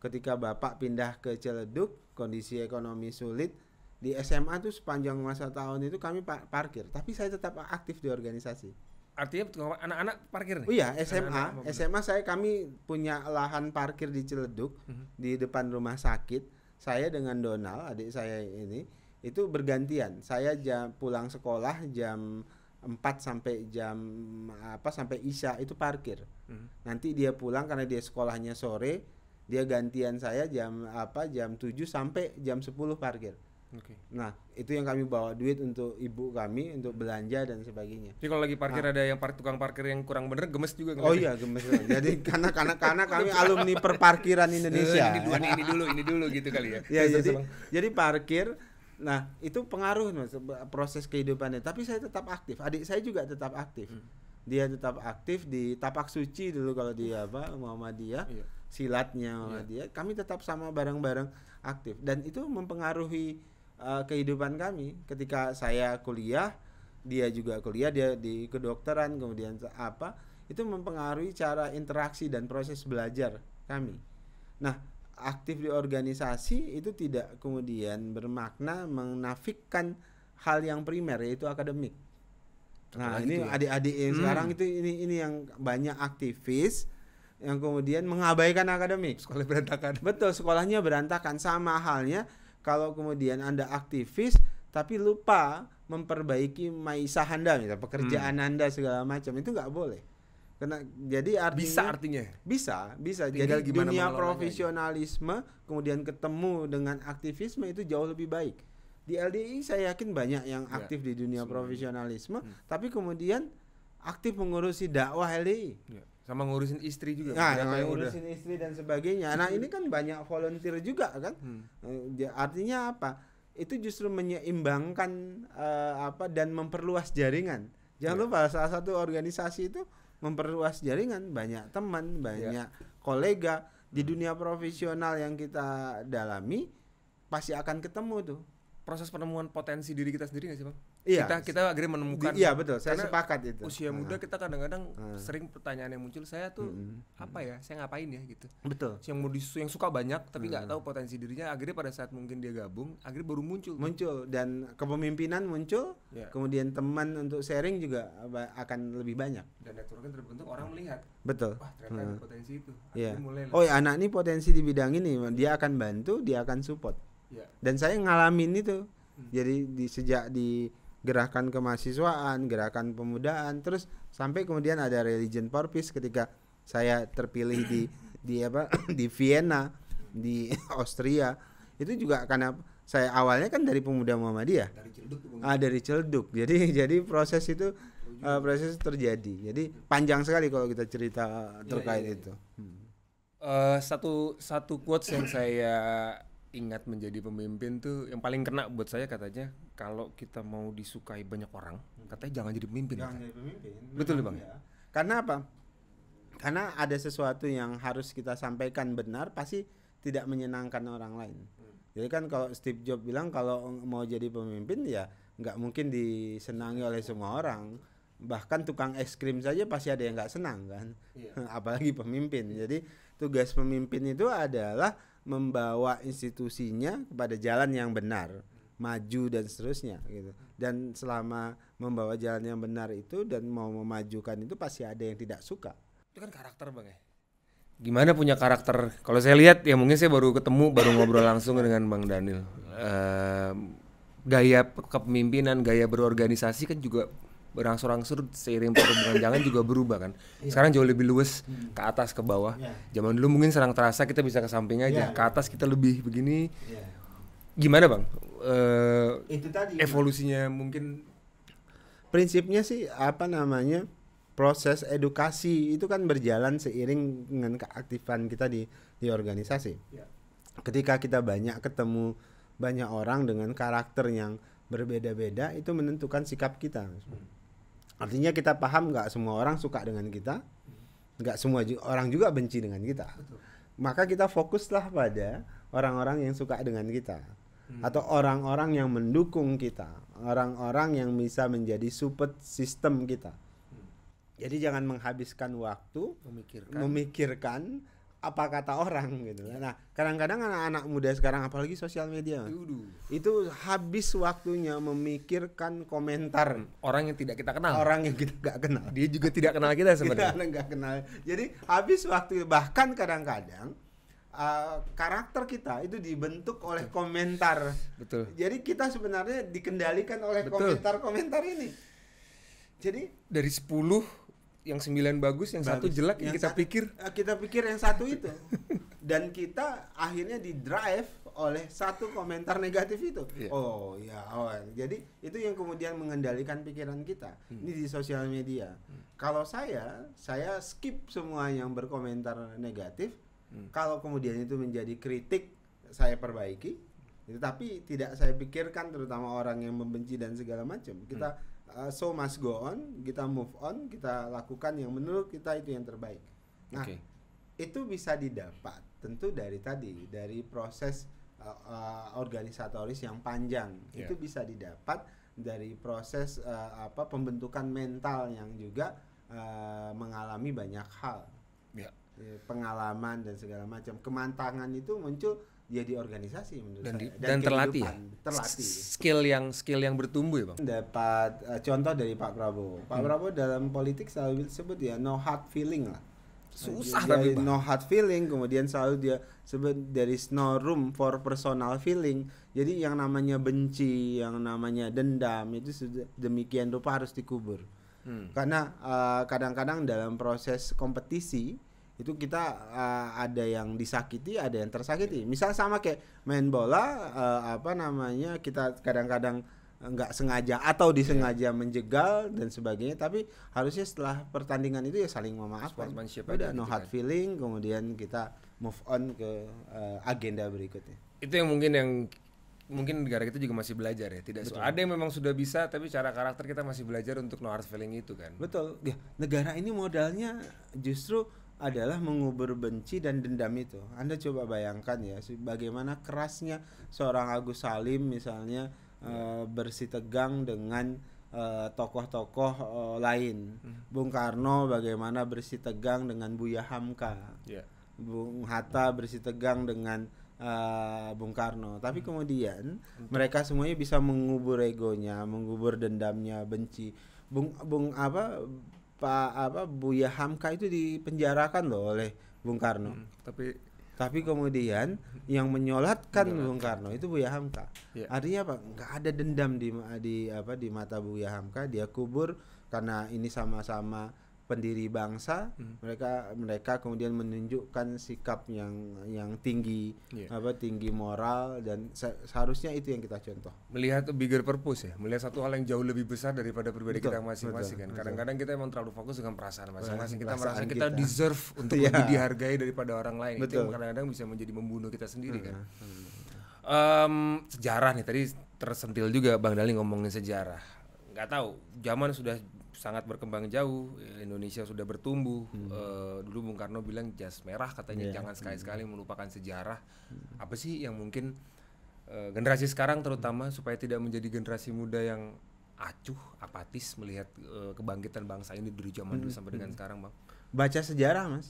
ketika bapak pindah ke Ciledug kondisi ekonomi sulit di SMA tuh sepanjang masa tahun itu kami parkir tapi saya tetap aktif di organisasi artinya anak-anak parkir nih? Oh iya SMA anak -anak SMA saya kami punya lahan parkir di Ciledug uh mhm. -huh. di depan rumah sakit saya dengan Donald adik saya ini itu bergantian saya jam pulang sekolah jam 4 sampai jam apa sampai isya itu parkir Uh mhm. -huh. nanti dia pulang karena dia sekolahnya sore dia gantian saya jam apa jam 7 sampai jam 10 parkir Okay. Nah, itu yang kami bawa duit untuk ibu kami untuk belanja dan sebagainya. Jadi kalau lagi parkir nah. ada yang park, tukang parkir yang kurang bener, gemes juga Oh iya, gemes. Jadi karena karena karena kami alumni perparkiran eh, Indonesia. ini, dulu, ini, dulu, ini dulu gitu kali ya. ya jadi iya, iya. jadi parkir nah, itu pengaruh mas, proses kehidupannya. Tapi saya tetap aktif. Adik saya juga tetap aktif. Hmm. Dia tetap aktif di Tapak Suci dulu kalau dia hmm. apa Muhammadiyah. Iya. Silatnya Muhammadiyah. Iya. Kami tetap sama bareng-bareng aktif dan itu mempengaruhi Eh, kehidupan kami ketika saya kuliah dia juga kuliah dia di kedokteran kemudian apa itu mempengaruhi cara interaksi dan proses belajar kami nah aktif di organisasi itu tidak kemudian bermakna menafikan hal yang primer yaitu akademik nah Apalagi ini ya? adik-adik yang hmm. sekarang itu ini ini yang banyak aktivis yang kemudian mengabaikan akademik sekolah berantakan betul sekolahnya berantakan sama halnya kalau kemudian Anda aktivis tapi lupa memperbaiki maisah Anda, misalnya pekerjaan hmm. Anda segala macam itu nggak boleh. Karena jadi artinya bisa artinya. Bisa, bisa. Tinggal jadi dunia profesionalisme aja. kemudian ketemu dengan aktivisme itu jauh lebih baik. Di LDI saya yakin banyak yang iya, aktif ya, di dunia semuanya. profesionalisme, hmm. tapi kemudian aktif mengurusi dakwah LDI. Ya sama ngurusin istri juga nah yang ngurusin udah. istri dan sebagainya nah ini kan banyak volunteer juga kan hmm. Eh, artinya apa itu justru menyeimbangkan uh, apa dan memperluas jaringan jangan yeah. lupa salah satu organisasi itu memperluas jaringan banyak teman ya. banyak yeah. kolega di hmm. dunia profesional yang kita dalami pasti akan ketemu tuh proses penemuan potensi diri kita sendiri nggak sih bang Iya. Kita kita akhirnya menemukan. Di, iya betul. Saya sepakat itu. Usia uh-huh. muda kita kadang-kadang uh-huh. sering pertanyaan yang muncul saya tuh uh-huh. apa ya? Saya ngapain ya gitu. Betul. Yang mau yang suka banyak tapi nggak uh-huh. tahu potensi dirinya akhirnya pada saat mungkin dia gabung akhirnya baru muncul. Muncul dan kepemimpinan muncul. Yeah. Kemudian teman untuk sharing juga akan lebih banyak. Dan networking terbentuk orang melihat. Betul. Wah ternyata uh-huh. ada potensi itu. Iya. yeah. Oh ya anak ini potensi di bidang ini dia akan bantu dia akan support. Yeah. Dan saya ngalamin itu. Hmm. Jadi di sejak di gerakan kemahasiswaan, gerakan pemudaan, terus sampai kemudian ada religion for peace ketika saya terpilih di di apa di Vienna di Austria itu juga karena saya awalnya kan dari pemuda Muhammadiyah dari celduk ah dari celduk jadi jadi proses itu uh, proses terjadi jadi panjang sekali kalau kita cerita iya, terkait ya, ya, ya. itu hmm. uh, satu satu quotes yang saya ingat menjadi pemimpin tuh yang paling kena buat saya katanya kalau kita mau disukai banyak orang hmm. katanya jangan jadi pemimpin jangan jadi pemimpin betul bang ya. karena apa karena ada sesuatu yang harus kita sampaikan benar pasti tidak menyenangkan orang lain hmm. jadi kan kalau Steve Jobs bilang kalau mau jadi pemimpin ya nggak mungkin disenangi oleh semua orang bahkan tukang es krim saja pasti ada yang nggak senang kan iya. apalagi pemimpin jadi tugas pemimpin itu adalah membawa institusinya kepada jalan yang benar maju dan seterusnya gitu dan selama membawa jalan yang benar itu dan mau memajukan itu pasti ada yang tidak suka itu kan karakter bang ya gimana punya karakter kalau saya lihat ya mungkin saya baru ketemu baru ngobrol langsung dengan bang Daniel uh, gaya kepemimpinan gaya berorganisasi kan juga berangsur-angsur seiring perkembangan jangan juga berubah kan. Yeah. Sekarang jauh lebih luwes hmm. ke atas ke bawah. Yeah. Zaman dulu mungkin serang terasa kita bisa ke samping aja, yeah. ke atas kita lebih begini. Yeah. Gimana bang? Uh, Itu tadi evolusinya itu. mungkin prinsipnya sih apa namanya proses edukasi itu kan berjalan seiring dengan keaktifan kita di di organisasi. Yeah. Ketika kita banyak ketemu banyak orang dengan karakter yang berbeda-beda itu menentukan sikap kita. Hmm artinya kita paham nggak semua orang suka dengan kita nggak semua orang juga benci dengan kita maka kita fokuslah pada orang-orang yang suka dengan kita hmm. atau orang-orang yang mendukung kita orang-orang yang bisa menjadi support sistem kita hmm. jadi jangan menghabiskan waktu memikirkan, memikirkan apa kata orang gitu iya. nah kadang-kadang anak-anak muda sekarang apalagi sosial media itu habis waktunya memikirkan komentar hmm, orang yang tidak kita kenal orang yang kita nggak kenal dia juga tidak kenal kita sebenarnya kita nggak kenal jadi habis waktu bahkan kadang-kadang uh, karakter kita itu dibentuk oleh komentar betul jadi kita sebenarnya dikendalikan oleh komentar-komentar ini jadi dari 10 yang sembilan bagus, yang bagus. satu jelek yang, kita pikir. Eh, kita pikir yang satu itu. Dan kita akhirnya di drive oleh satu komentar negatif itu. Yeah. Oh ya, oh. Jadi itu yang kemudian mengendalikan pikiran kita. Hmm. Ini di sosial media. Hmm. Kalau saya, saya skip semua yang berkomentar negatif. Hmm. Kalau kemudian itu menjadi kritik, saya perbaiki. Tapi tidak saya pikirkan terutama orang yang membenci dan segala macam. Kita hmm uh, so must go on kita move on kita lakukan yang menurut kita itu yang terbaik nah okay. itu bisa didapat tentu dari tadi dari proses uh, uh, organisatoris yang panjang yeah. itu bisa didapat dari proses uh, apa pembentukan mental yang juga uh, mengalami banyak hal yeah. Iya. pengalaman dan segala macam kemantangan itu muncul ya di organisasi menurut dan saya dan, dan terlatih ya terlatih skill yang skill yang bertumbuh ya bang dapat uh, contoh dari Pak Prabowo Pak hmm. Prabowo dalam politik selalu disebut ya no hard feeling lah susah dia, tapi bang. no hard feeling kemudian selalu dia sebut there is no room for personal feeling jadi yang namanya benci yang namanya dendam itu sudah demikian rupa harus dikubur hmm. karena eh, kadang-kadang uh, kadang -kadang dalam proses kompetisi itu kita uh, ada yang disakiti ada yang tersakiti misal sama kayak main bola uh, apa namanya kita kadang-kadang nggak sengaja atau disengaja yeah. menjegal dan sebagainya tapi harusnya setelah pertandingan itu ya saling memaafkan udah no gitu hard kan. feeling kemudian kita move on ke uh, agenda berikutnya itu yang mungkin yang mungkin negara kita juga masih belajar ya tidak betul. ada yang memang sudah bisa tapi cara karakter kita masih belajar untuk no hard feeling itu kan betul ya negara ini modalnya justru adalah mengubur benci dan dendam itu. Anda coba bayangkan ya, bagaimana kerasnya seorang Agus Salim misalnya ya. e, bersih tegang dengan eh, tokoh-tokoh e, lain. Hmm. Bung Karno bagaimana bersih tegang dengan Buya Hamka. Yeah. Bung Hatta bersih tegang dengan uh, Bung Karno. Tapi hmm. kemudian hmm. mereka semuanya bisa mengubur egonya, mengubur dendamnya, benci. Bung Bung apa Pak apa Buya Hamka itu dipenjarakan loh oleh Bung Karno. Hmm, tapi tapi kemudian yang menyolatkan Bung, Bung Karno itu Buya Hamka. Ya. Artinya apa? Enggak ada dendam di di apa di mata Buya Hamka, dia kubur karena ini sama-sama pendiri bangsa hmm. mereka mereka kemudian menunjukkan sikap yang yang tinggi yeah. apa tinggi moral dan se seharusnya itu yang kita contoh melihat bigger purpose ya melihat satu hal yang jauh lebih besar daripada pribadi kita masing-masing kan kadang-kadang kita emang terlalu fokus dengan perasaan masing-masing kita merasa kita, kita deserve untuk yeah. lebih dihargai daripada orang lain betul. itu kadang-kadang bisa menjadi membunuh kita sendiri hmm. kan hmm. Um, sejarah nih tadi tersentil juga bang Dali ngomongin sejarah nggak tahu zaman sudah sangat berkembang jauh. Ya, Indonesia sudah bertumbuh. Hmm. E, dulu Bung Karno bilang jas merah katanya yeah. jangan sekali-sekali hmm. melupakan sejarah. Hmm. Apa sih yang mungkin e, generasi sekarang terutama supaya tidak menjadi generasi muda yang acuh, apatis melihat e, kebangkitan bangsa ini dari zaman dulu hmm. sampai dengan hmm. sekarang, Bang? Baca sejarah, Mas.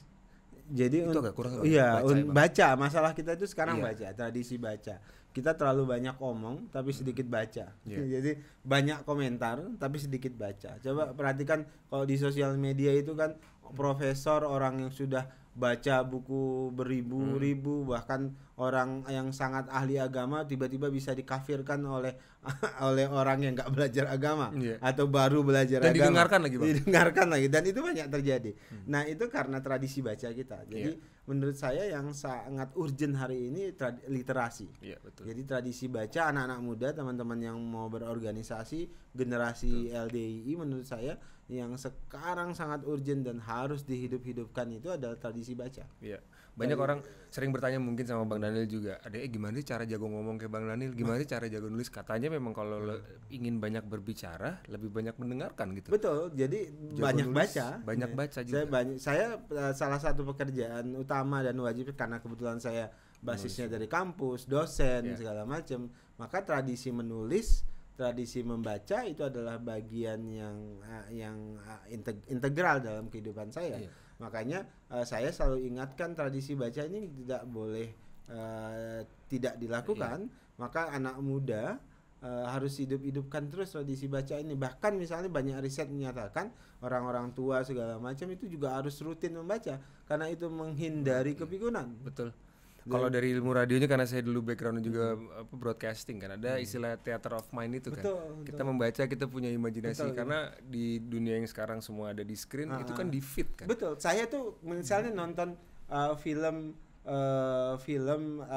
Jadi itu agak kurang. Iya, baca, ya, baca. Masalah kita itu sekarang iya. baca, tradisi baca kita terlalu banyak omong tapi hmm. sedikit baca. Yeah. Jadi banyak komentar tapi sedikit baca. Coba perhatikan kalau di sosial media itu kan profesor orang yang sudah baca buku beribu-ribu hmm. bahkan orang yang sangat ahli agama tiba-tiba bisa dikafirkan oleh oleh orang yang nggak belajar agama yeah. atau baru belajar dan agama didengarkan lagi bang. didengarkan lagi dan itu banyak terjadi hmm. nah itu karena tradisi baca kita iya. jadi yeah. menurut saya yang sangat urgent hari ini literasi yeah, betul. jadi tradisi baca anak-anak muda teman-teman yang mau berorganisasi generasi betul. LDII menurut saya yang sekarang sangat urgent dan harus dihidup-hidupkan itu adalah tradisi baca. Iya. Banyak Jadi, orang sering bertanya mungkin sama Bang Daniel juga, ada eh gimana sih cara jago ngomong kayak Bang Daniel? Gimana sih cara jago nulis? Katanya memang kalau ingin banyak berbicara, lebih banyak mendengarkan gitu. Betul. Jadi jago banyak nulis, baca. Banyak ya. baca juga. Saya banyak saya uh, salah satu pekerjaan utama dan wajib karena kebetulan saya basisnya dari kampus, dosen yeah. segala macam, maka tradisi menulis tradisi membaca itu adalah bagian yang eh, yang eh, integral dalam kehidupan saya. Iya. Makanya eh, saya selalu ingatkan tradisi baca ini tidak boleh uh, tidak dilakukan. Iya. Maka anak muda uh, harus hidup-hidupkan terus tradisi baca ini. Bahkan misalnya banyak riset menyatakan orang-orang tua segala macam itu juga harus rutin membaca karena itu menghindari hmm. kepikunan. Betul kalau dari ilmu radionya karena saya dulu background juga apa, broadcasting kan ada hmm. istilah theater of mind itu kan. Betul, kita membaca kita punya imajinasi betul, karena ya. di dunia yang sekarang semua ada di screen uh -huh. itu ah, kan ah. di fit kan. Betul. Saya tuh misalnya hmm. nonton uh, film uh, film uh,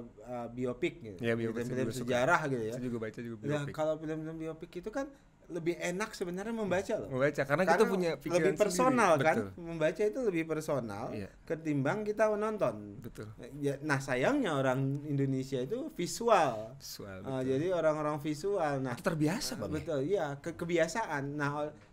eh, uh, biopik gitu. Ya, biopik film, film sejarah gitu ya. Saya juga baca juga biopik. Nah, kalau film-film biopik itu kan lebih enak sebenarnya membaca loh. Membaca karena, karena kita punya pikiran lebih personal sendiri. kan. Betul. Membaca itu lebih personal iya. ketimbang kita menonton. Betul. Ya, nah sayangnya orang Indonesia itu visual. Visual. Ah, betul. Uh, jadi orang-orang visual. Nah terbiasa bang. Ya? betul. Iya ke kebiasaan. Nah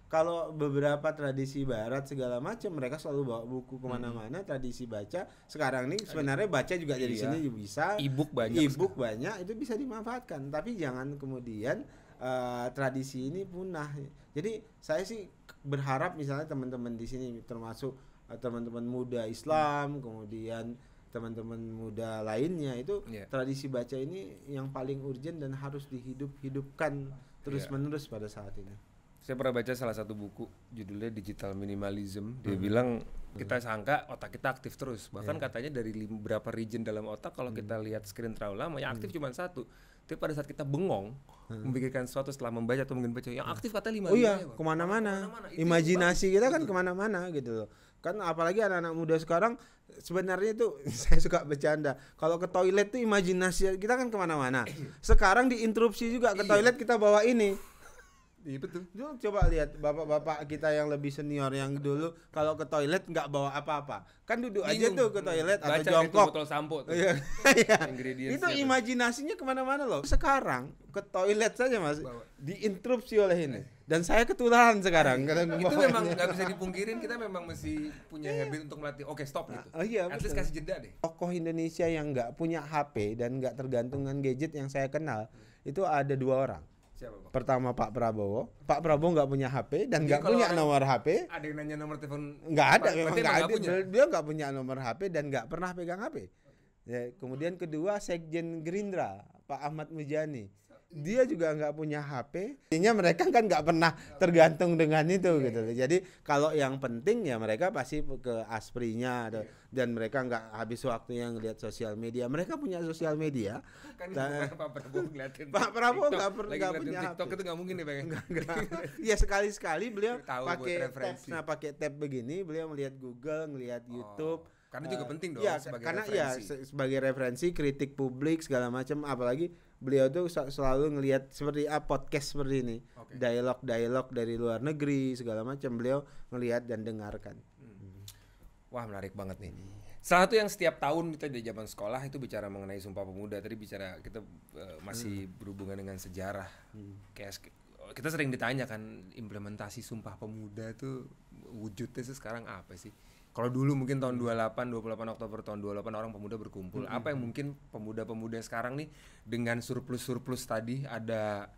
kalau beberapa tradisi barat segala macam mereka selalu bawa buku hmm. kemana-mana hmm. tradisi baca sekarang ini sebenarnya baca juga jadi iya. sini juga bisa e banyak. banyak e banyak itu bisa dimanfaatkan tapi jangan kemudian Eh, tradisi ini punah. Jadi saya sih berharap misalnya teman-teman di sini termasuk teman eh, teman-teman muda Islam, kemudian teman-teman muda lainnya itu yeah. tradisi baca ini yang paling urgent dan harus dihidup-hidupkan terus-menerus iya. pada saat ini. Saya pernah baca salah satu buku judulnya Digital Minimalism. Dia hmm. bilang hmm. kita sangka otak kita aktif terus. Bahkan yeah. katanya dari berapa region dalam otak kalau hmm. kita lihat screen terlalu lama yang aktif hmm. cuma satu tapi pada saat kita bengong hmm. memikirkan sesuatu setelah membaca atau mungkin baca yang aktif kata lima oh iya ya, kemana-mana kemana imajinasi kita kan kemana-mana gitu loh kan apalagi anak-anak muda sekarang sebenarnya itu saya suka bercanda kalau ke toilet tuh imajinasi kita kan kemana-mana sekarang diinterupsi juga ke iya. toilet kita bawa ini Iya betul. Lu coba lihat bapak-bapak kita yang lebih senior yang dulu kalau ke toilet nggak bawa apa-apa. Kan duduk Minum. aja tuh ke toilet Baca atau jongkok. Itu botol sampo tuh. Iya. iya. itu imajinasinya kemana-mana loh. Sekarang ke toilet saja mas diinterupsi oleh ini. Dan saya ketularan sekarang. Nah, itu memang memang nggak bisa dipungkirin kita memang mesti punya iya. habit untuk melatih. Oke stop gitu. Nah, iya, At least kasih jeda deh. Tokoh Indonesia yang nggak punya HP dan nggak tergantungan gadget yang saya kenal itu ada dua orang Siapa, Pertama Pak Prabowo. Pak Prabowo nggak punya HP dan nggak punya nomor HP. Ada yang nanya nomor telepon? Nggak ada, memang nggak ada. Dia nggak punya nomor HP dan nggak pernah pegang HP. Ya, kemudian kedua Sekjen Gerindra Pak Ahmad Mujani dia juga nggak punya HP, intinya mereka kan nggak pernah tergantung dengan itu yeah. gitu loh. Iya. Jadi kalau yang penting ya mereka pasti ke asprinya yeah. dan mereka nggak habis waktunya ngelihat sosial media. Mereka punya sosial media. Kan nah, Pak Prabowo ngeliatin Pak Prabowo nggak pernah nggak punya TikTok HP. itu nggak mungkin nih pengen. Enggak, enggak. ya sekali sekali beliau pakai tab, nah pakai tab begini beliau melihat Google, melihat oh. YouTube karena uh, juga eh, penting dong ya, sebagai karena referensi. ya se sebagai referensi kritik publik segala macam apalagi beliau tuh selalu ngelihat seperti ah, podcast seperti ini okay. dialog dialog dari luar negeri segala macam beliau ngelihat dan dengarkan hmm. wah menarik banget nih salah satu yang setiap tahun kita di zaman sekolah itu bicara mengenai sumpah pemuda tadi bicara kita uh, masih hmm. berhubungan dengan sejarah hmm. kayak kita sering ditanya kan implementasi sumpah pemuda tuh wujudnya sekarang apa sih kalau dulu mungkin tahun 28 hmm. 28 Oktober tahun 28 orang pemuda berkumpul. Hmm. Apa yang hmm, hmm. mungkin pemuda-pemuda sekarang nih dengan surplus-surplus tadi ada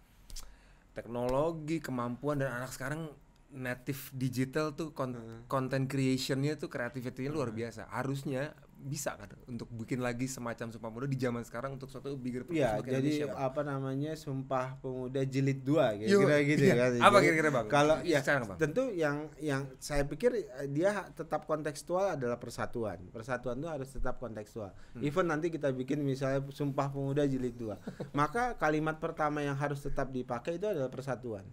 teknologi, kemampuan dan anak sekarang native digital tuh konten hmm. creationnya tuh kreativitinya hmm. luar biasa. Harusnya bisa kan untuk bikin lagi semacam sumpah pemuda di zaman sekarang untuk suatu bigger ya, jadi apa namanya sumpah pemuda jilid dua kira-kira gitu ya. Iya. kan apa kira-kira bang kalau ya sekarang, bang. tentu yang yang saya pikir eh, dia tetap kontekstual adalah persatuan persatuan itu harus tetap kontekstual hmm. even nanti kita bikin misalnya sumpah pemuda jilid dua maka kalimat pertama yang harus tetap dipakai itu adalah persatuan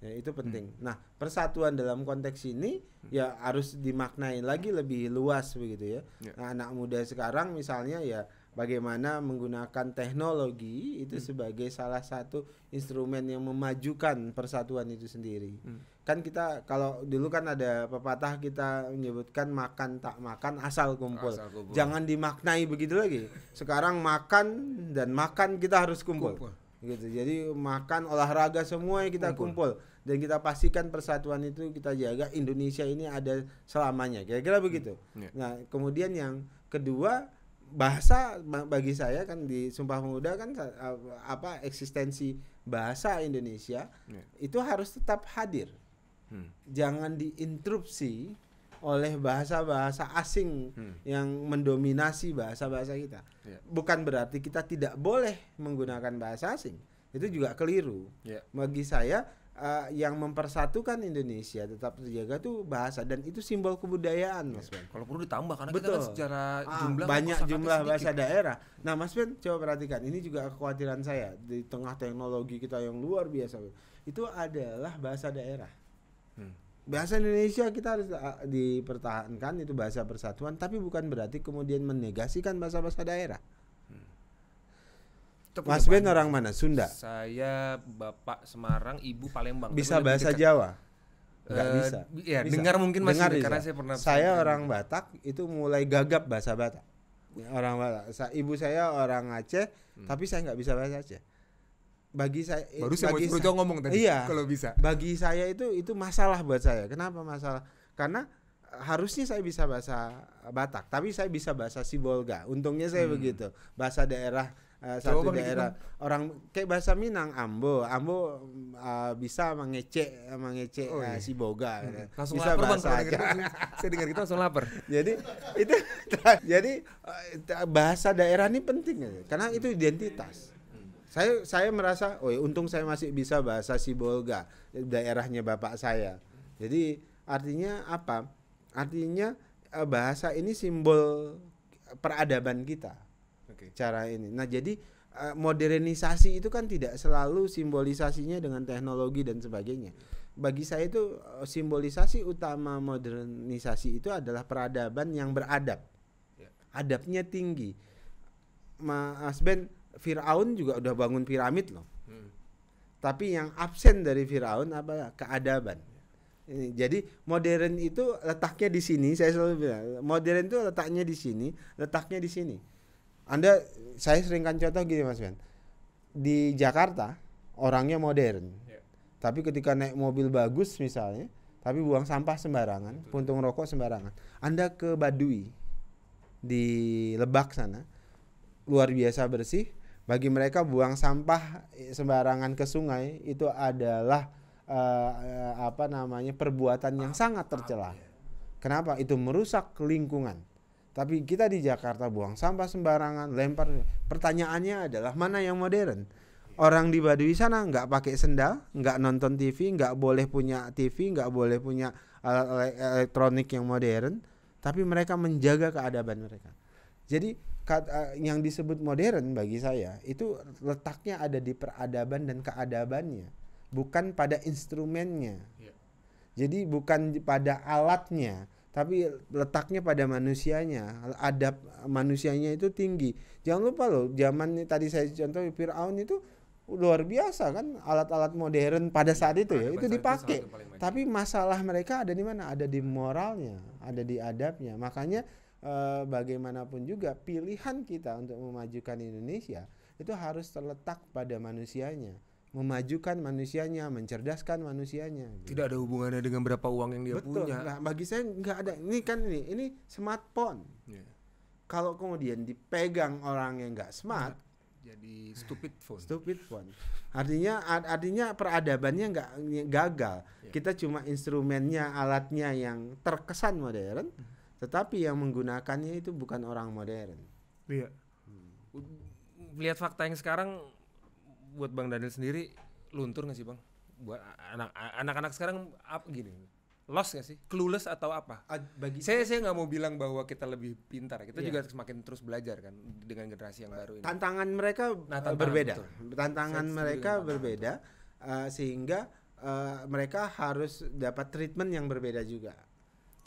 Ya, itu penting. Hmm. Nah, persatuan dalam konteks ini hmm. ya harus dimaknai lagi lebih luas begitu ya. Yeah. Nah, anak muda sekarang misalnya ya bagaimana menggunakan teknologi itu hmm. sebagai salah satu instrumen yang memajukan persatuan itu sendiri. Hmm. Kan kita kalau dulu kan ada pepatah kita menyebutkan makan tak makan asal kumpul. Asal kumpul. Jangan dimaknai begitu lagi. Sekarang makan dan makan kita harus kumpul. kumpul gitu jadi makan olahraga semua yang kita kumpul. kumpul dan kita pastikan persatuan itu kita jaga Indonesia ini ada selamanya kira-kira hmm. begitu hmm. Ya. yeah. nah kemudian yang kedua bahasa bagi saya kan di Sumpah Pemuda kan eh, apa eksistensi bahasa Indonesia yeah. itu harus tetap hadir hmm. jangan diinterupsi oleh bahasa-bahasa asing hmm. yang mendominasi bahasa-bahasa kita. Yeah. Bukan berarti kita tidak boleh menggunakan bahasa asing. Itu juga keliru. Yeah. Bagi saya uh, yang mempersatukan Indonesia tetap terjaga itu bahasa dan itu simbol kebudayaan Mas Ben. Kalau perlu ditambah karena Betul. kita kan secara ah, kan banyak jumlah bahasa daerah. Nah Mas Ben coba perhatikan ini juga kekhawatiran saya di tengah teknologi kita yang luar biasa itu adalah bahasa daerah. Hmm bahasa Indonesia kita harus ah, dipertahankan itu bahasa persatuan tapi bukan berarti kemudian menegasikan bahasa-bahasa daerah. Hmm. Mas Ben orang mana? Sunda. Saya bapak Semarang, ibu Palembang. Bisa bahasa Jawa? Enggak uh, eh, bisa. Ya, bisa. dengar mungkin masih dengar, karena saya pernah Saya orang dengar. Batak itu mulai gagap bahasa Batak. Orang Batak. Ibu saya orang Aceh, hmm. tapi saya nggak bisa bahasa Aceh bagi saya eh, baru saya bagi mau saya, ngomong tadi iya, kalau bisa bagi saya itu itu masalah buat saya kenapa masalah karena eh, harusnya saya bisa bahasa Batak tapi saya bisa bahasa Sibolga untungnya saya hmm. begitu bahasa daerah uh, satu Coba daerah kan? orang kayak bahasa Minang Ambo Ambo uh, bisa mengecek mengecek oh, iya. uh, Sibolga hmm. Ya. langsung bisa lapar bahasa bang, aja. saya dengar kita langsung lapar jadi itu jadi uh, bahasa daerah ini penting karena itu identitas saya saya merasa, oh untung saya masih bisa bahasa Sibolga, daerahnya bapak saya. Jadi artinya apa? Artinya eh, bahasa ini simbol peradaban kita. Okay. Cara ini. Nah, jadi eh, modernisasi itu kan tidak selalu simbolisasinya dengan teknologi dan sebagainya. Bagi saya itu eh, simbolisasi utama modernisasi itu adalah peradaban yang beradab. Ya. Adabnya tinggi. Mas Ben Firaun juga udah bangun piramid loh. Hmm. Tapi yang absen dari Firaun apa keadaban. Ini, jadi modern itu letaknya di sini. Saya selalu bilang modern itu letaknya di sini, letaknya di sini. Anda, saya seringkan contoh gini Mas Ben. Di Jakarta orangnya modern, ya. tapi ketika naik mobil bagus misalnya, tapi buang sampah sembarangan, Betul. puntung rokok sembarangan. Anda ke Baduy di Lebak sana, luar biasa bersih, bagi mereka buang sampah eh, sembarangan ke sungai itu adalah uh, apa namanya perbuatan yang sangat tercela. Kenapa? Itu merusak lingkungan. Tapi kita di Jakarta buang sampah sembarangan, lempar. Pertanyaannya adalah mana yang modern? Orang di Baduy sana nggak pakai sendal, nggak nonton TV, nggak boleh punya TV, nggak boleh punya alat elektronik yang modern. Tapi mereka menjaga keadaban mereka. Jadi kata, eh, yang disebut modern bagi saya itu letaknya ada di peradaban dan keadabannya, bukan pada instrumennya. Ya. Jadi bukan pada alatnya, tapi letaknya pada manusianya. Adab manusianya itu tinggi. Jangan lupa loh, zaman tadi saya contoh Firaun itu luar biasa kan alat-alat modern pada saat itu ya itu dipakai. Tapi masalah mereka ada di mana? Ada di moralnya, ada di adabnya. Makanya Eh, bagaimanapun juga pilihan kita untuk memajukan Indonesia itu harus terletak pada manusianya memajukan manusianya, mencerdaskan manusianya. Gitu. Tidak ada hubungannya dengan berapa uang yang dia Betul, punya. Nah, bagi saya nggak ada. Ini kan ini, ini smartphone. Yeah. Kalau kemudian dipegang orang yang nggak smart, nah, jadi stupid phone. Stupid phone. Artinya artinya peradabannya nggak gagal. Yeah. Kita cuma instrumennya, alatnya yang terkesan modern. Hmm tetapi yang menggunakannya itu bukan orang modern. Iya. Hmm. Lihat fakta yang sekarang buat Bang Daniel sendiri luntur gak sih Bang? Buat anak-anak sekarang apa gini? lost gak sih? Clueless atau apa? bagi saya saya nggak mau bilang bahwa kita lebih pintar, kita iya. juga semakin terus belajar kan dengan generasi yang baru ini. Tantangan mereka nah, tantangan berbeda. Betul. Tantangan saya mereka berbeda uh, sehingga uh, mereka harus dapat treatment yang berbeda juga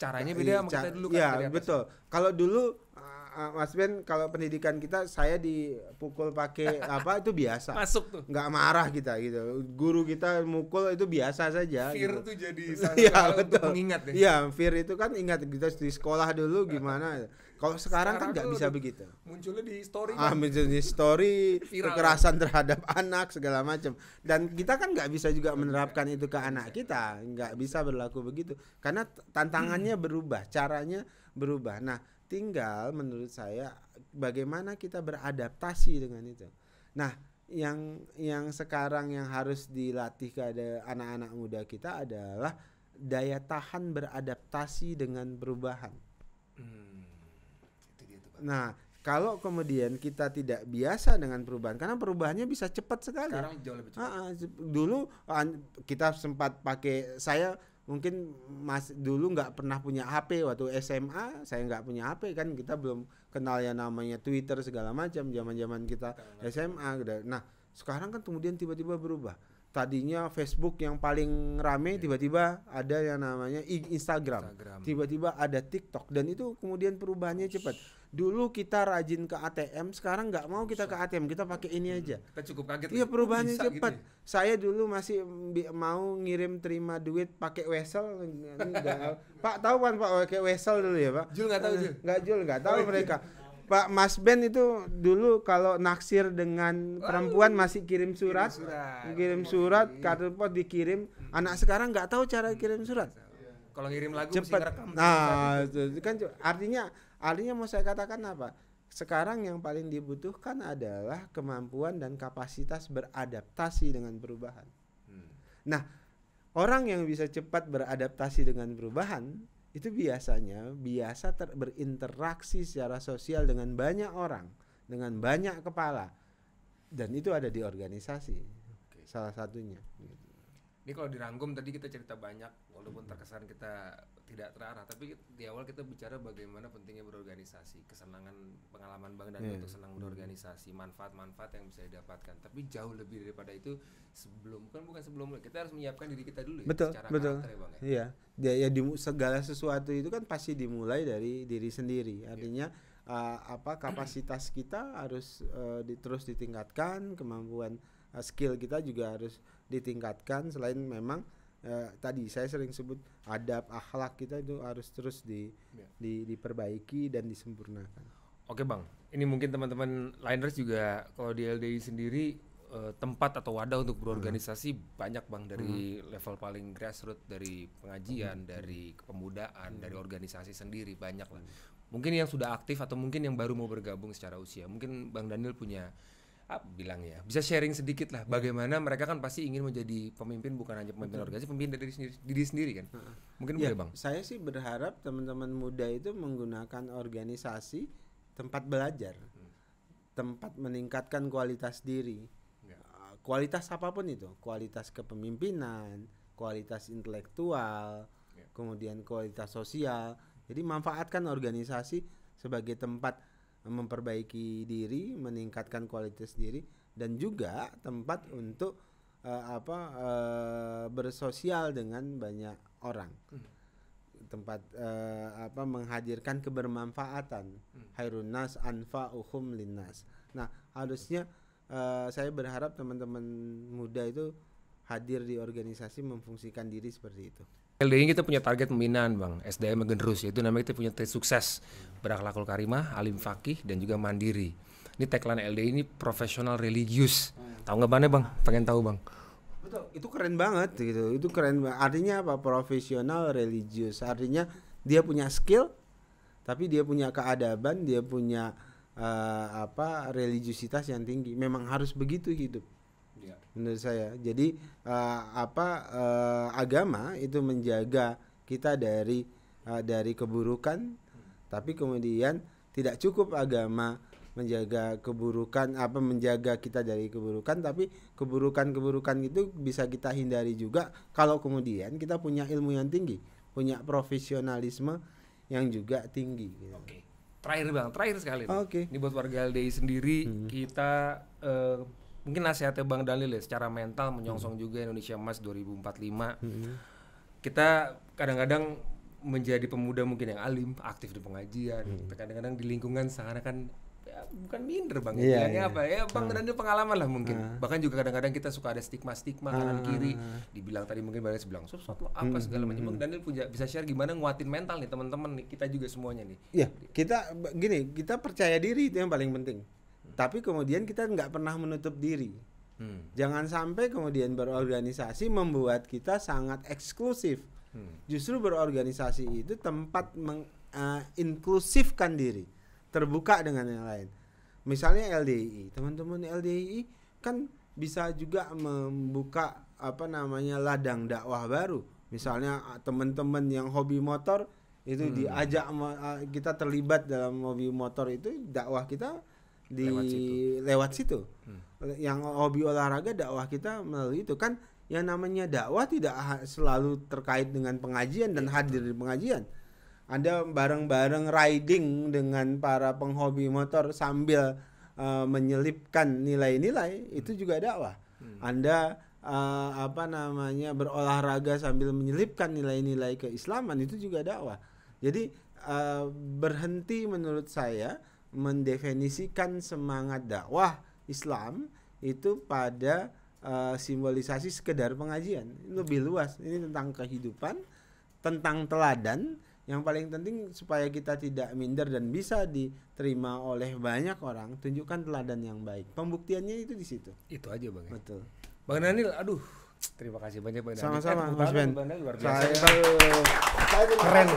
caranya nah, beda iya, sama kita dulu kan. Iya, betul. Kalau dulu uh, Mas Ben kalau pendidikan kita saya dipukul pakai apa itu biasa. Masuk tuh. Nggak marah kita gitu. Guru kita mukul itu biasa saja. Fear gitu. tuh jadi ya, betul. mengingat ya. ya fear itu kan ingat kita di sekolah dulu gimana. Kalau sekarang, kan nggak bisa begitu. Munculnya di story. Ah, muncul di story, kekerasan terhadap anak segala macam. Dan kita kan nggak bisa juga iya. menerapkan itu ke anak kita, nggak bisa berlaku begitu. Karena tantangannya hmm. berubah, caranya berubah. Nah, tinggal menurut saya bagaimana kita beradaptasi dengan itu. Nah, yang yang sekarang yang harus dilatih kepada anak-anak muda kita adalah daya tahan beradaptasi dengan perubahan. Hmm Nah, kalau kemudian kita tidak biasa dengan perubahan karena perubahannya bisa cepat sekali. Sekarang jauh lebih cepat. Uh, uh, dulu kita sempat pakai saya mungkin mas dulu nggak pernah punya HP waktu SMA saya nggak punya HP kan kita belum kenal yang namanya Twitter segala macam zaman zaman kita SMA nah sekarang kan kemudian tiba-tiba berubah tadinya Facebook yang paling rame iya. tiba-tiba yeah. ada yang namanya Instagram. Tiba-tiba ada TikTok dan itu kemudian perubahannya cepat. Dulu kita rajin ke ATM, sekarang nggak mau kita ke ATM, kita pakai ini hmm. aja. Kita cukup kaget. Iya ya. perubahannya gitu cepat. Gitu ya? Saya dulu masih mau ngirim terima duit pakai wesel. Pak tahu kan Pak pakai wesel dulu ya Pak? Jul nggak tahu eh, Jul. Nggak Jul nggak tahu oh, iya. mereka Pak Mas Ben itu dulu kalau naksir dengan perempuan masih kirim surat, kirim surat, kirim iya. surat kartu pos dikirim. Hmm. Anak sekarang nggak tahu cara kirim surat. Kalau ngirim lagu cepat. nah, itu kan artinya artinya mau saya katakan apa? Sekarang yang paling dibutuhkan adalah kemampuan dan kapasitas beradaptasi dengan perubahan. Hmm. Nah, orang yang bisa cepat beradaptasi dengan perubahan itu biasanya biasa ter berinteraksi secara sosial dengan banyak orang, dengan banyak kepala, dan itu ada di organisasi. Oke. Salah satunya. Ini kalau dirangkum tadi kita cerita banyak, walaupun terkesan kita tidak terarah tapi di awal kita bicara bagaimana pentingnya berorganisasi kesenangan pengalaman bang dan yeah. untuk senang hmm. berorganisasi manfaat-manfaat yang bisa didapatkan tapi jauh lebih daripada itu sebelum kan bukan sebelum kita harus menyiapkan diri kita dulu ya betul, secara betul. Ya, ya iya ya, ya di, segala sesuatu itu kan pasti dimulai dari diri sendiri iya. artinya yeah. uh, apa kapasitas kita harus uh, di, terus ditingkatkan kemampuan uh, skill kita juga harus ditingkatkan selain memang uh, tadi saya sering sebut adab akhlak kita itu harus terus di, yeah. di diperbaiki dan disempurnakan. Oke bang, ini mungkin teman-teman liners juga kalau di LDI sendiri uh, tempat atau wadah untuk berorganisasi hmm. banyak bang dari hmm. level paling grassroots dari pengajian, hmm. dari kepemudaan, hmm. dari organisasi sendiri banyak lah. Hmm. Mungkin yang sudah aktif atau mungkin yang baru mau bergabung secara usia, mungkin bang Daniel punya apa ah, ya bisa sharing sedikit lah bagaimana mereka kan pasti ingin menjadi pemimpin bukan hanya pemimpin Betul. organisasi pemimpin dari sendiri, diri sendiri kan mungkin ya, boleh bang saya sih berharap teman-teman muda itu menggunakan organisasi tempat belajar hmm. tempat meningkatkan kualitas diri ya. Ah, kualitas apapun itu kualitas kepemimpinan kualitas intelektual ya. kemudian kualitas sosial jadi manfaatkan organisasi sebagai tempat memperbaiki diri, meningkatkan kualitas diri dan juga tempat untuk uh, apa uh, bersosial dengan banyak orang. Hmm. Tempat uh, apa menghadirkan kebermanfaatan. Hmm. nas anfa linnas. Nah, harusnya uh, saya berharap teman-teman muda itu hadir di organisasi memfungsikan diri seperti itu. LDI kita punya target pembinaan bang SDM Genrus yaitu namanya kita punya target sukses berakhlakul karimah, alim fakih dan juga mandiri. Ini tagline LDI ini profesional religius. Tahu nggak bang bang? Pengen tahu bang? Betul, itu keren banget gitu. Itu keren banget. Artinya apa? Profesional religius. Artinya dia punya skill, tapi dia punya keadaban, dia punya uh, apa religiusitas yang tinggi. Memang harus begitu hidup yeah. menurut saya jadi uh, apa uh, agama itu menjaga kita dari uh, dari keburukan tapi kemudian tidak cukup agama menjaga keburukan apa menjaga kita dari keburukan tapi keburukan-keburukan itu bisa kita hindari juga kalau kemudian kita punya ilmu yang tinggi punya profesionalisme yang juga tinggi gitu. Oke. Okay. Terakhir Bang, terakhir sekali. Oke. Okay. Ini buat warga LDI sendiri hmm. kita uh, mungkin nasihatnya Bang Dalil ya secara mental menyongsong hmm. juga Indonesia Emas 2045. Hmm. Kita kadang-kadang menjadi pemuda mungkin yang alim, aktif di pengajian, hmm. kadang-kadang di lingkungan seakan-akan ya, bukan minder bang, yeah, bilangnya yeah. apa ya bang hmm. uh. Daniel pengalaman lah mungkin, uh. bahkan juga kadang-kadang kita suka ada stigma-stigma uh. kanan kiri, dibilang tadi mungkin banyak bilang sop sop lo apa hmm, segala macam, bang Daniel punya bisa share gimana nguatin mental nih teman-teman nih kita juga semuanya nih. Iya yeah, kita gini kita percaya diri itu yang paling penting tapi kemudian kita nggak pernah menutup diri hmm. jangan sampai kemudian berorganisasi membuat kita sangat eksklusif hmm. justru berorganisasi itu tempat menginklusifkan eh, uh, diri terbuka dengan yang lain misalnya LDI teman-teman LDI kan bisa juga membuka apa namanya ladang dakwah baru misalnya eh, teman-teman yang hobi motor itu hmm. diajak eh, kita terlibat dalam hobi motor itu dakwah kita di lewat situ, lewat situ. Hmm. yang hobi olahraga dakwah kita melalui itu kan yang namanya dakwah tidak selalu terkait dengan pengajian dan iya, hadir di pengajian anda bareng-bareng riding dengan para penghobi motor sambil uh, menyelipkan nilai-nilai hmm. itu juga dakwah hmm. anda uh, apa namanya berolahraga sambil menyelipkan nilai-nilai keislaman itu juga dakwah jadi uh, berhenti menurut saya mendefinisikan semangat dakwah Islam itu pada uh, simbolisasi sekedar pengajian lebih luas ini tentang kehidupan tentang teladan yang paling penting supaya kita tidak minder dan bisa diterima oleh banyak orang tunjukkan teladan yang baik pembuktiannya itu di situ itu aja bang betul bang Daniel aduh Terima kasih banyak Bang Sama-sama eh, Mas Ben. luar biasa. Saya, saya keren,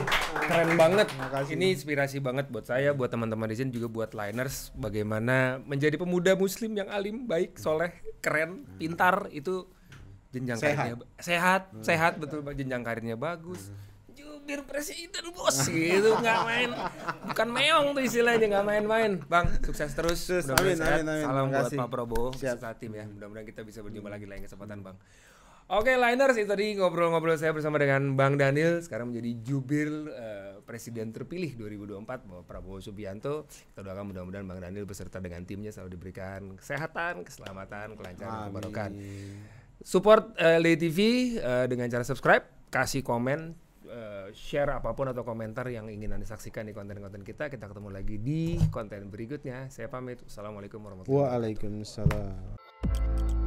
keren banget. Ini inspirasi banget buat saya, buat teman-teman di sini juga buat liners bagaimana menjadi pemuda muslim yang alim, baik, soleh, keren, pintar itu jenjang sehat. karirnya sehat, hmm. sehat betul Pak Jenjang karirnya bagus. Hmm jubir presiden bos gitu nggak main bukan meong tuh istilahnya nggak main-main bang sukses terus mudah-mudahan amin, amin. salam buat Pak Prabowo beserta tim ya mudah-mudahan kita bisa berjumpa lagi lain kesempatan bang Oke, Liners itu tadi ngobrol-ngobrol saya bersama dengan Bang Daniel sekarang menjadi jubil uh, eh, presiden terpilih 2024 bahwa Prabowo Subianto. Kita doakan mudah-mudahan Bang Daniel beserta dengan timnya selalu diberikan kesehatan, keselamatan, kelancaran, keberkahan. Support uh, eh, LDTV uh, eh, dengan cara subscribe, kasih komen, uh, share apapun atau komentar yang ingin Anda saksikan di konten-konten kita. Kita ketemu lagi di konten berikutnya. Saya pamit. Assalamualaikum warahmatullahi wabarakatuh. Waalaikumsalam.